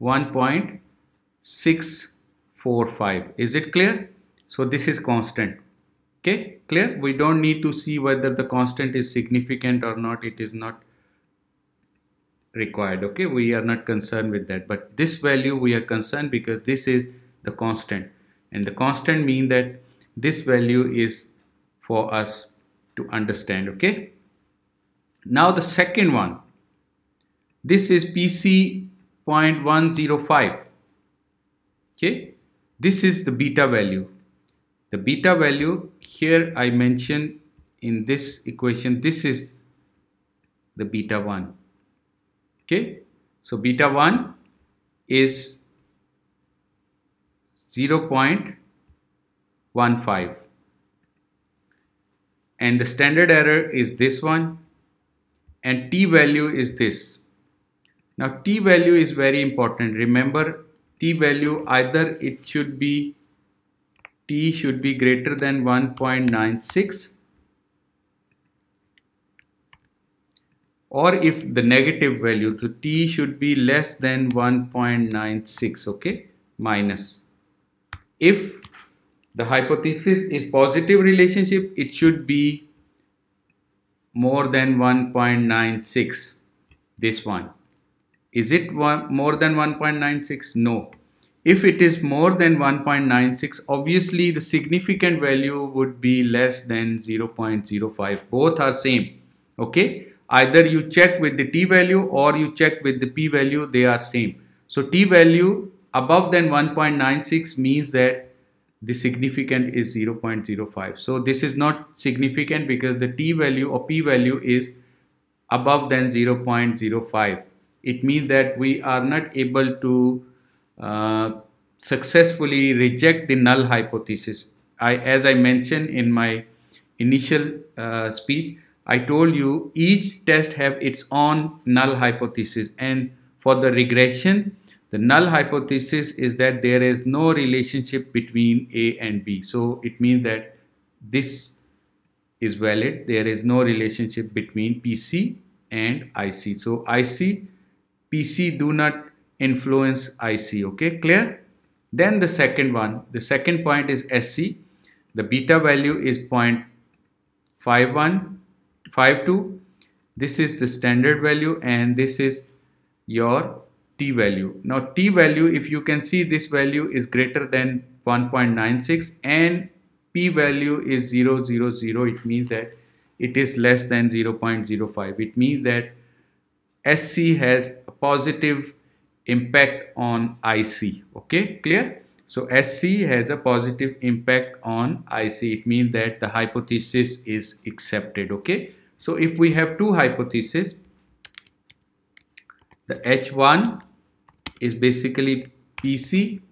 1.645 is it clear so this is constant okay clear we don't need to see whether the constant is significant or not it is not required okay we are not concerned with that but this value we are concerned because this is the constant and the constant mean that this value is for us to understand okay now the second one, this is PC.105. Okay, this is the beta value. The beta value here I mentioned in this equation, this is the beta 1. Okay, so beta 1 is 0 0.15 and the standard error is this one and t value is this. Now t value is very important. Remember t value either it should be t should be greater than 1.96 or if the negative value so t should be less than 1.96 okay minus if the hypothesis is positive relationship it should be more than 1.96 this one is it one, more than 1.96 no if it is more than 1.96 obviously the significant value would be less than 0.05 both are same okay either you check with the t value or you check with the p value they are same so t value above than 1.96 means that the significant is 0.05 so this is not significant because the t value or p value is above than 0.05 it means that we are not able to uh, successfully reject the null hypothesis I, as I mentioned in my initial uh, speech I told you each test have its own null hypothesis and for the regression the null hypothesis is that there is no relationship between A and B. So it means that this is valid. There is no relationship between PC and IC. So IC, PC do not influence IC. Okay, clear? Then the second one, the second point is SC. The beta value is 0.51, 52. This is the standard value and this is your t value. Now t value, if you can see this value is greater than 1.96 and p value is 000. It means that it is less than 0.05. It means that SC has a positive impact on IC. Okay, clear? So SC has a positive impact on IC. It means that the hypothesis is accepted. Okay, so if we have two hypotheses, the H1 is basically PC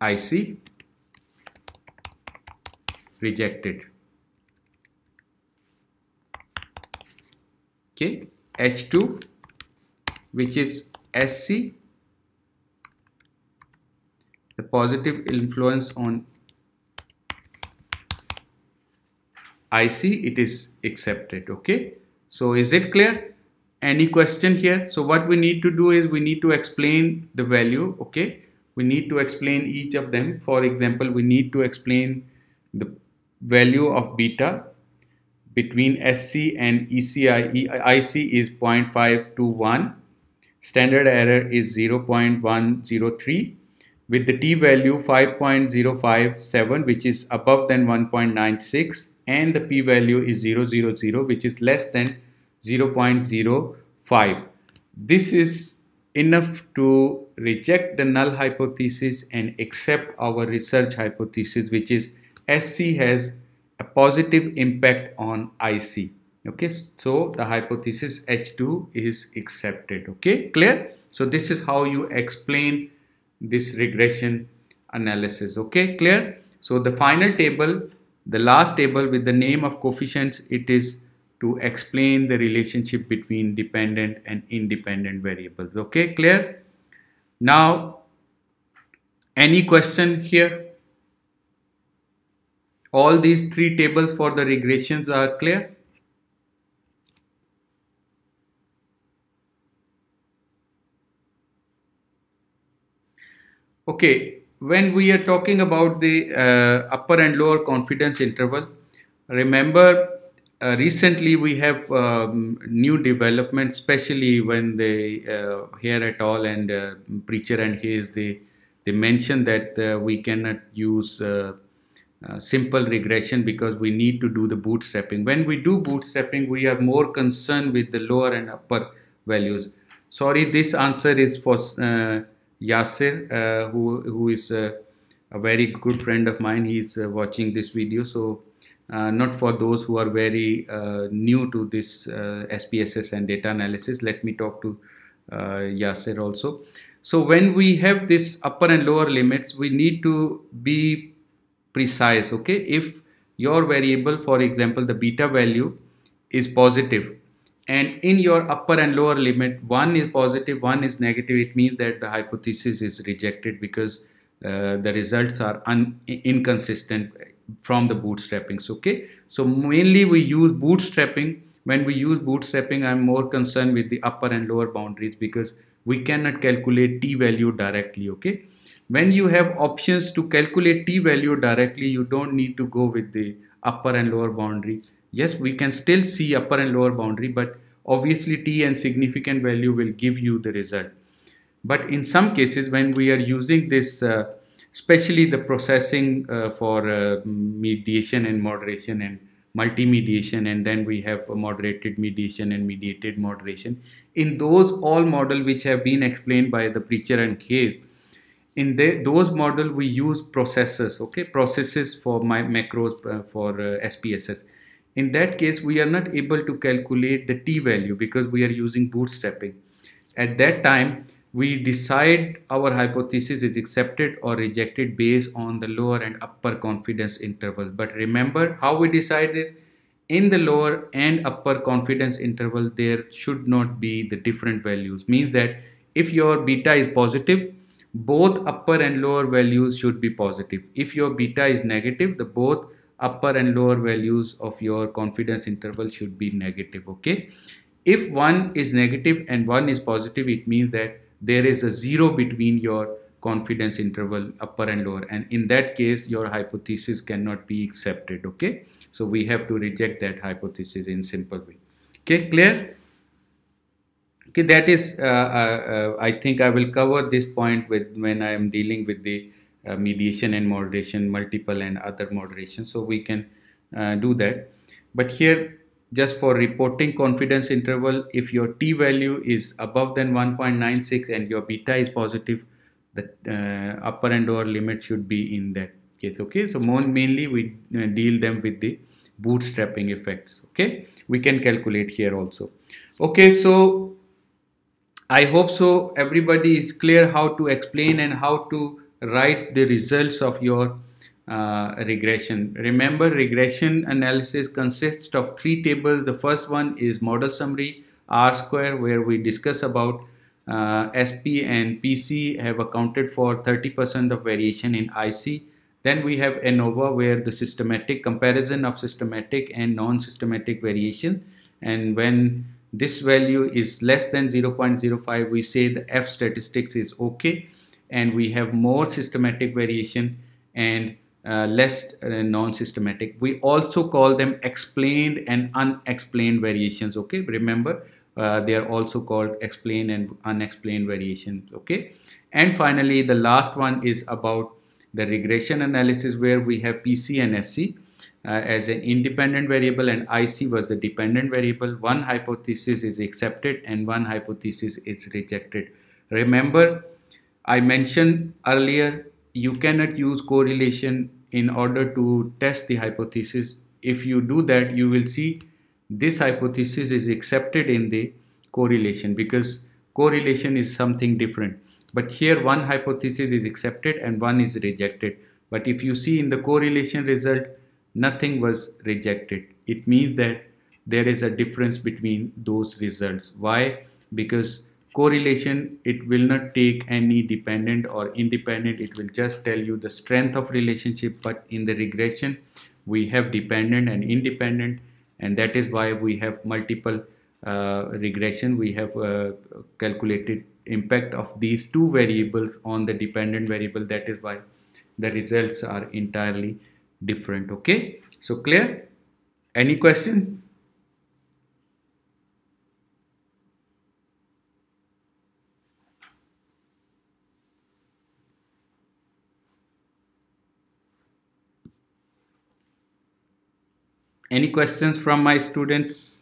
IC rejected. Okay, H2 which is SC the positive influence on I see it is accepted. Okay. So is it clear? Any question here? So what we need to do is we need to explain the value. Okay. We need to explain each of them. For example, we need to explain the value of beta between SC and ECI. IC is 0.5 to 1. Standard error is 0.103 with the t value 5.057 which is above than 1.96 and the p-value is 000 which is less than 0.05. This is enough to reject the null hypothesis and accept our research hypothesis which is SC has a positive impact on IC. Okay, so the hypothesis H2 is accepted. Okay, clear? So this is how you explain this regression analysis. Okay, clear? So the final table the last table with the name of coefficients it is to explain the relationship between dependent and independent variables okay clear now any question here all these three tables for the regressions are clear okay when we are talking about the uh, upper and lower confidence interval, remember uh, recently we have um, new developments, especially when they uh, here at all and uh, preacher and his they they mention that uh, we cannot use uh, simple regression because we need to do the bootstrapping. When we do bootstrapping, we are more concerned with the lower and upper values. Sorry, this answer is for Yasser, uh, who, who is uh, a very good friend of mine, he's uh, watching this video. So uh, not for those who are very uh, new to this uh, SPSS and data analysis. Let me talk to Yasser also. So when we have this upper and lower limits, we need to be precise, okay? If your variable, for example, the beta value is positive, and in your upper and lower limit one is positive one is negative it means that the hypothesis is rejected because uh, the results are inconsistent from the bootstrappings okay so mainly we use bootstrapping when we use bootstrapping i'm more concerned with the upper and lower boundaries because we cannot calculate t value directly okay when you have options to calculate t value directly you don't need to go with the upper and lower boundary yes we can still see upper and lower boundary but obviously t and significant value will give you the result but in some cases when we are using this uh, especially the processing uh, for uh, mediation and moderation and multi-mediation and then we have moderated mediation and mediated moderation in those all model which have been explained by the preacher and case in the, those model we use processes okay processes for my macros uh, for spss uh, in that case we are not able to calculate the t value because we are using bootstrapping at that time we decide our hypothesis is accepted or rejected based on the lower and upper confidence interval but remember how we decide it in the lower and upper confidence interval there should not be the different values means that if your beta is positive both upper and lower values should be positive if your beta is negative the both upper and lower values of your confidence interval should be negative okay if one is negative and one is positive it means that there is a zero between your confidence interval upper and lower and in that case your hypothesis cannot be accepted okay so we have to reject that hypothesis in simple way okay clear okay that is uh, uh, uh, i think i will cover this point with when i am dealing with the uh, mediation and moderation, multiple and other moderation. So we can uh, do that. But here, just for reporting confidence interval, if your t value is above than 1.96 and your beta is positive, the uh, upper and lower limit should be in that case. Okay, so mainly we uh, deal them with the bootstrapping effects. Okay, we can calculate here also. Okay, so I hope so everybody is clear how to explain and how to write the results of your uh, regression. Remember regression analysis consists of three tables. The first one is model summary R square where we discuss about uh, SP and PC have accounted for 30% of variation in IC. Then we have ANOVA where the systematic comparison of systematic and non-systematic variation and when this value is less than 0.05 we say the F statistics is okay and we have more systematic variation and uh, less uh, non-systematic. We also call them explained and unexplained variations. Okay, remember uh, they are also called explained and unexplained variations. Okay, and finally the last one is about the regression analysis where we have PC and SC uh, as an independent variable and IC was the dependent variable. One hypothesis is accepted and one hypothesis is rejected. Remember I mentioned earlier, you cannot use correlation in order to test the hypothesis. If you do that, you will see this hypothesis is accepted in the correlation because correlation is something different. But here one hypothesis is accepted and one is rejected. But if you see in the correlation result, nothing was rejected. It means that there is a difference between those results. Why? Because correlation it will not take any dependent or independent it will just tell you the strength of relationship but in the regression we have dependent and independent and that is why we have multiple uh, regression we have uh, calculated impact of these two variables on the dependent variable that is why the results are entirely different okay so clear any question Any questions from my students?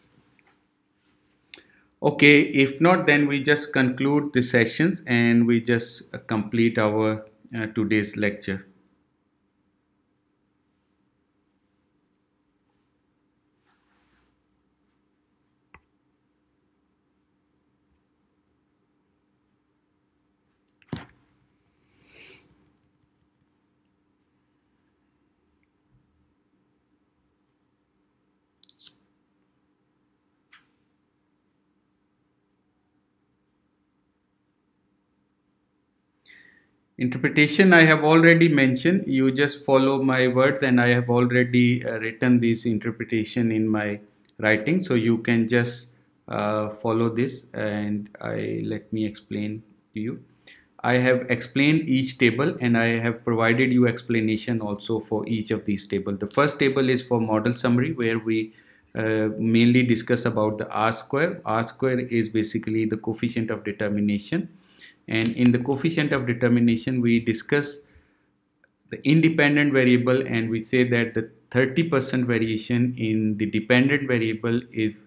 Okay, if not, then we just conclude the sessions and we just complete our uh, today's lecture. interpretation I have already mentioned you just follow my words and I have already uh, written this interpretation in my writing so you can just uh, follow this and I let me explain to you I have explained each table and I have provided you explanation also for each of these table the first table is for model summary where we uh, mainly discuss about the R square R square is basically the coefficient of determination and in the coefficient of determination we discuss the independent variable and we say that the 30% variation in the dependent variable is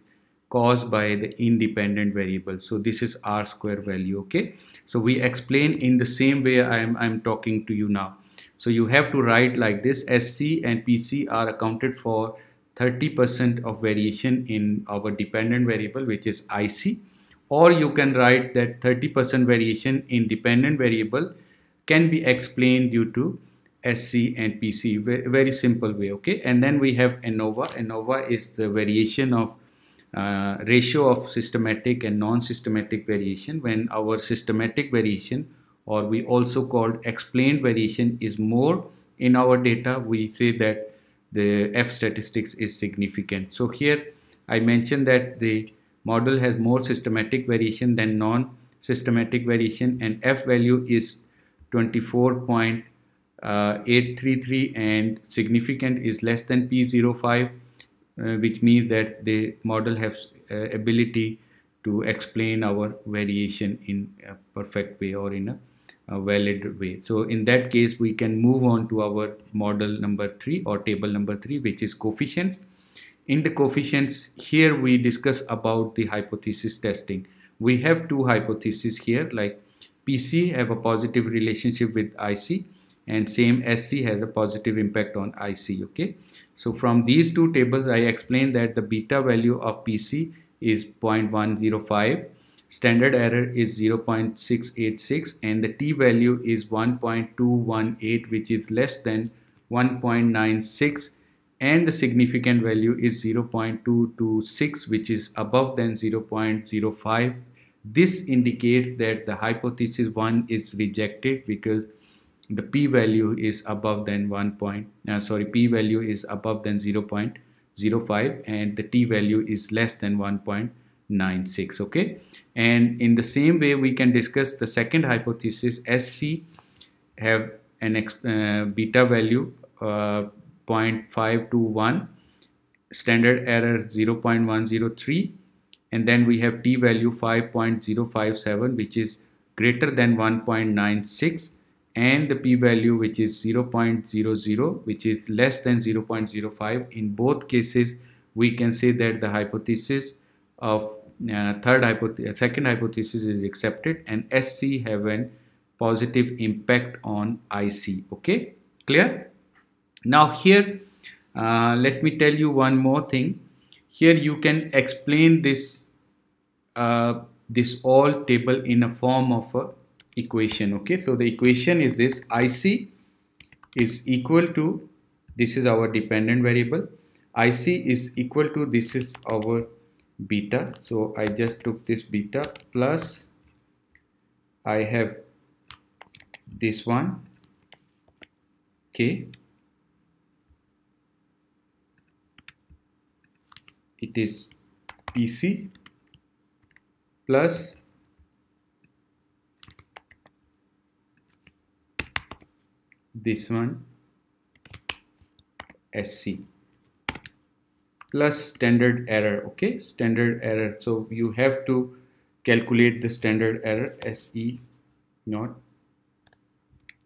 caused by the independent variable so this is r square value okay so we explain in the same way i am i'm talking to you now so you have to write like this sc and pc are accounted for 30% of variation in our dependent variable which is ic or you can write that 30% variation in dependent variable can be explained due to SC and PC very simple way okay and then we have ANOVA ANOVA is the variation of uh, ratio of systematic and non-systematic variation when our systematic variation or we also called explained variation is more in our data we say that the F statistics is significant so here I mentioned that the model has more systematic variation than non-systematic variation and F value is 24.833 uh, and significant is less than P05 uh, which means that the model has uh, ability to explain our variation in a perfect way or in a, a valid way. So in that case we can move on to our model number 3 or table number 3 which is coefficients. In the coefficients, here we discuss about the hypothesis testing. We have two hypotheses here like PC have a positive relationship with IC and same SC has a positive impact on IC, okay? So from these two tables, I explained that the beta value of PC is 0.105, standard error is 0.686 and the T value is 1.218 which is less than 1.96 and the significant value is 0.226 which is above than 0.05 this indicates that the hypothesis 1 is rejected because the p value is above than 1 point uh, sorry p value is above than 0.05 and the t value is less than 1.96 okay and in the same way we can discuss the second hypothesis sc have an uh, beta value uh, 0.521 standard error 0.103 and then we have t value 5.057 which is greater than 1.96 and the p value which is 0.00 which is less than 0.05 in both cases we can say that the hypothesis of uh, third hypothesis, uh, second hypothesis is accepted and sc have a positive impact on ic okay clear now here, uh, let me tell you one more thing. Here you can explain this, uh, this all table in a form of a equation. Okay, so the equation is this IC is equal to, this is our dependent variable. IC is equal to, this is our beta. So I just took this beta plus I have this one. Okay it is PC plus this one SC plus standard error okay standard error so you have to calculate the standard error SE not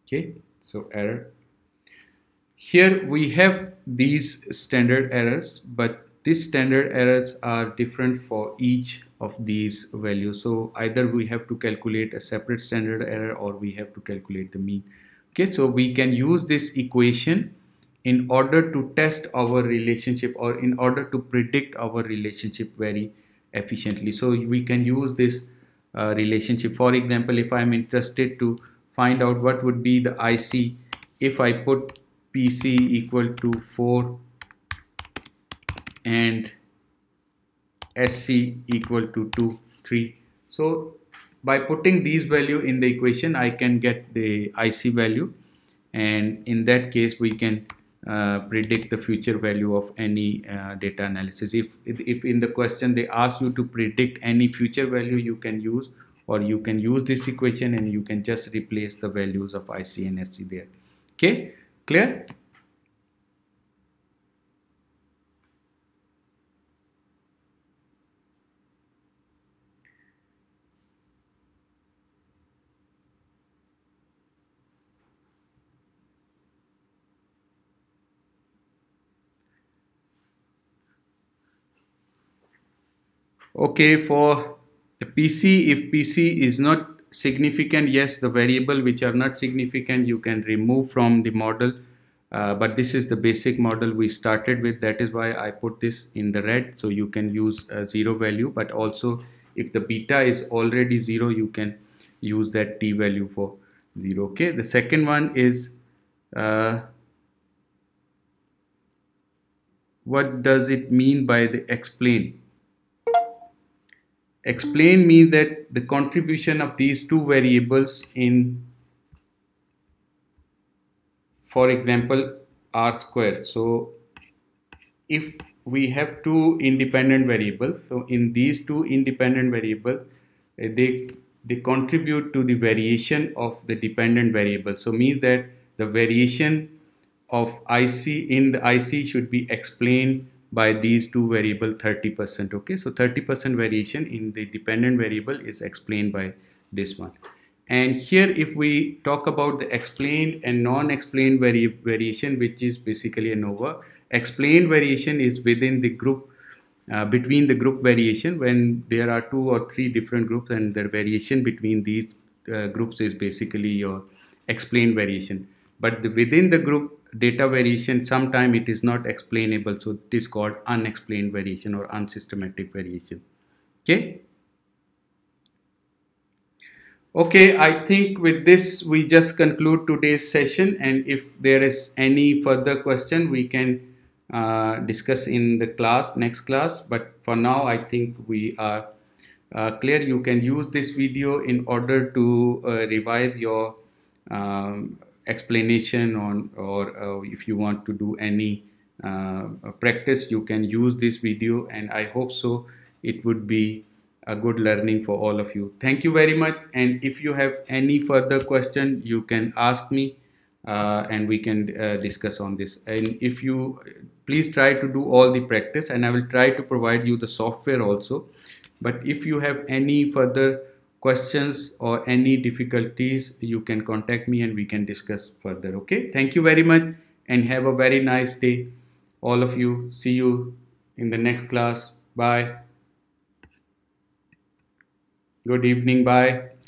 okay so error here we have these standard errors but these standard errors are different for each of these values. So either we have to calculate a separate standard error or we have to calculate the mean. Okay, so we can use this equation in order to test our relationship or in order to predict our relationship very efficiently. So we can use this uh, relationship. For example, if I'm interested to find out what would be the IC if I put PC equal to 4 and sc equal to 2 3 so by putting these value in the equation I can get the IC value and in that case we can uh, predict the future value of any uh, data analysis if, if in the question they ask you to predict any future value you can use or you can use this equation and you can just replace the values of IC and SC there okay clear okay for the PC if PC is not significant yes the variable which are not significant you can remove from the model uh, but this is the basic model we started with that is why I put this in the red so you can use a zero value but also if the beta is already zero you can use that t value for zero okay the second one is uh, what does it mean by the explain explain me that the contribution of these two variables in for example r square so if we have two independent variables so in these two independent variables eh, they they contribute to the variation of the dependent variable so means that the variation of ic in the ic should be explained by these two variable 30% okay so 30% variation in the dependent variable is explained by this one and here if we talk about the explained and non-explained vari variation which is basically ANOVA explained variation is within the group uh, between the group variation when there are two or three different groups and the variation between these uh, groups is basically your explained variation but the, within the group data variation sometimes it is not explainable so it is called unexplained variation or unsystematic variation okay okay i think with this we just conclude today's session and if there is any further question we can uh, discuss in the class next class but for now i think we are uh, clear you can use this video in order to uh, revise your um, explanation on or uh, if you want to do any uh, practice you can use this video and I hope so it would be a good learning for all of you thank you very much and if you have any further question you can ask me uh, and we can uh, discuss on this and if you please try to do all the practice and I will try to provide you the software also but if you have any further questions or any difficulties, you can contact me and we can discuss further. Okay. Thank you very much and have a very nice day. All of you. See you in the next class. Bye. Good evening. Bye.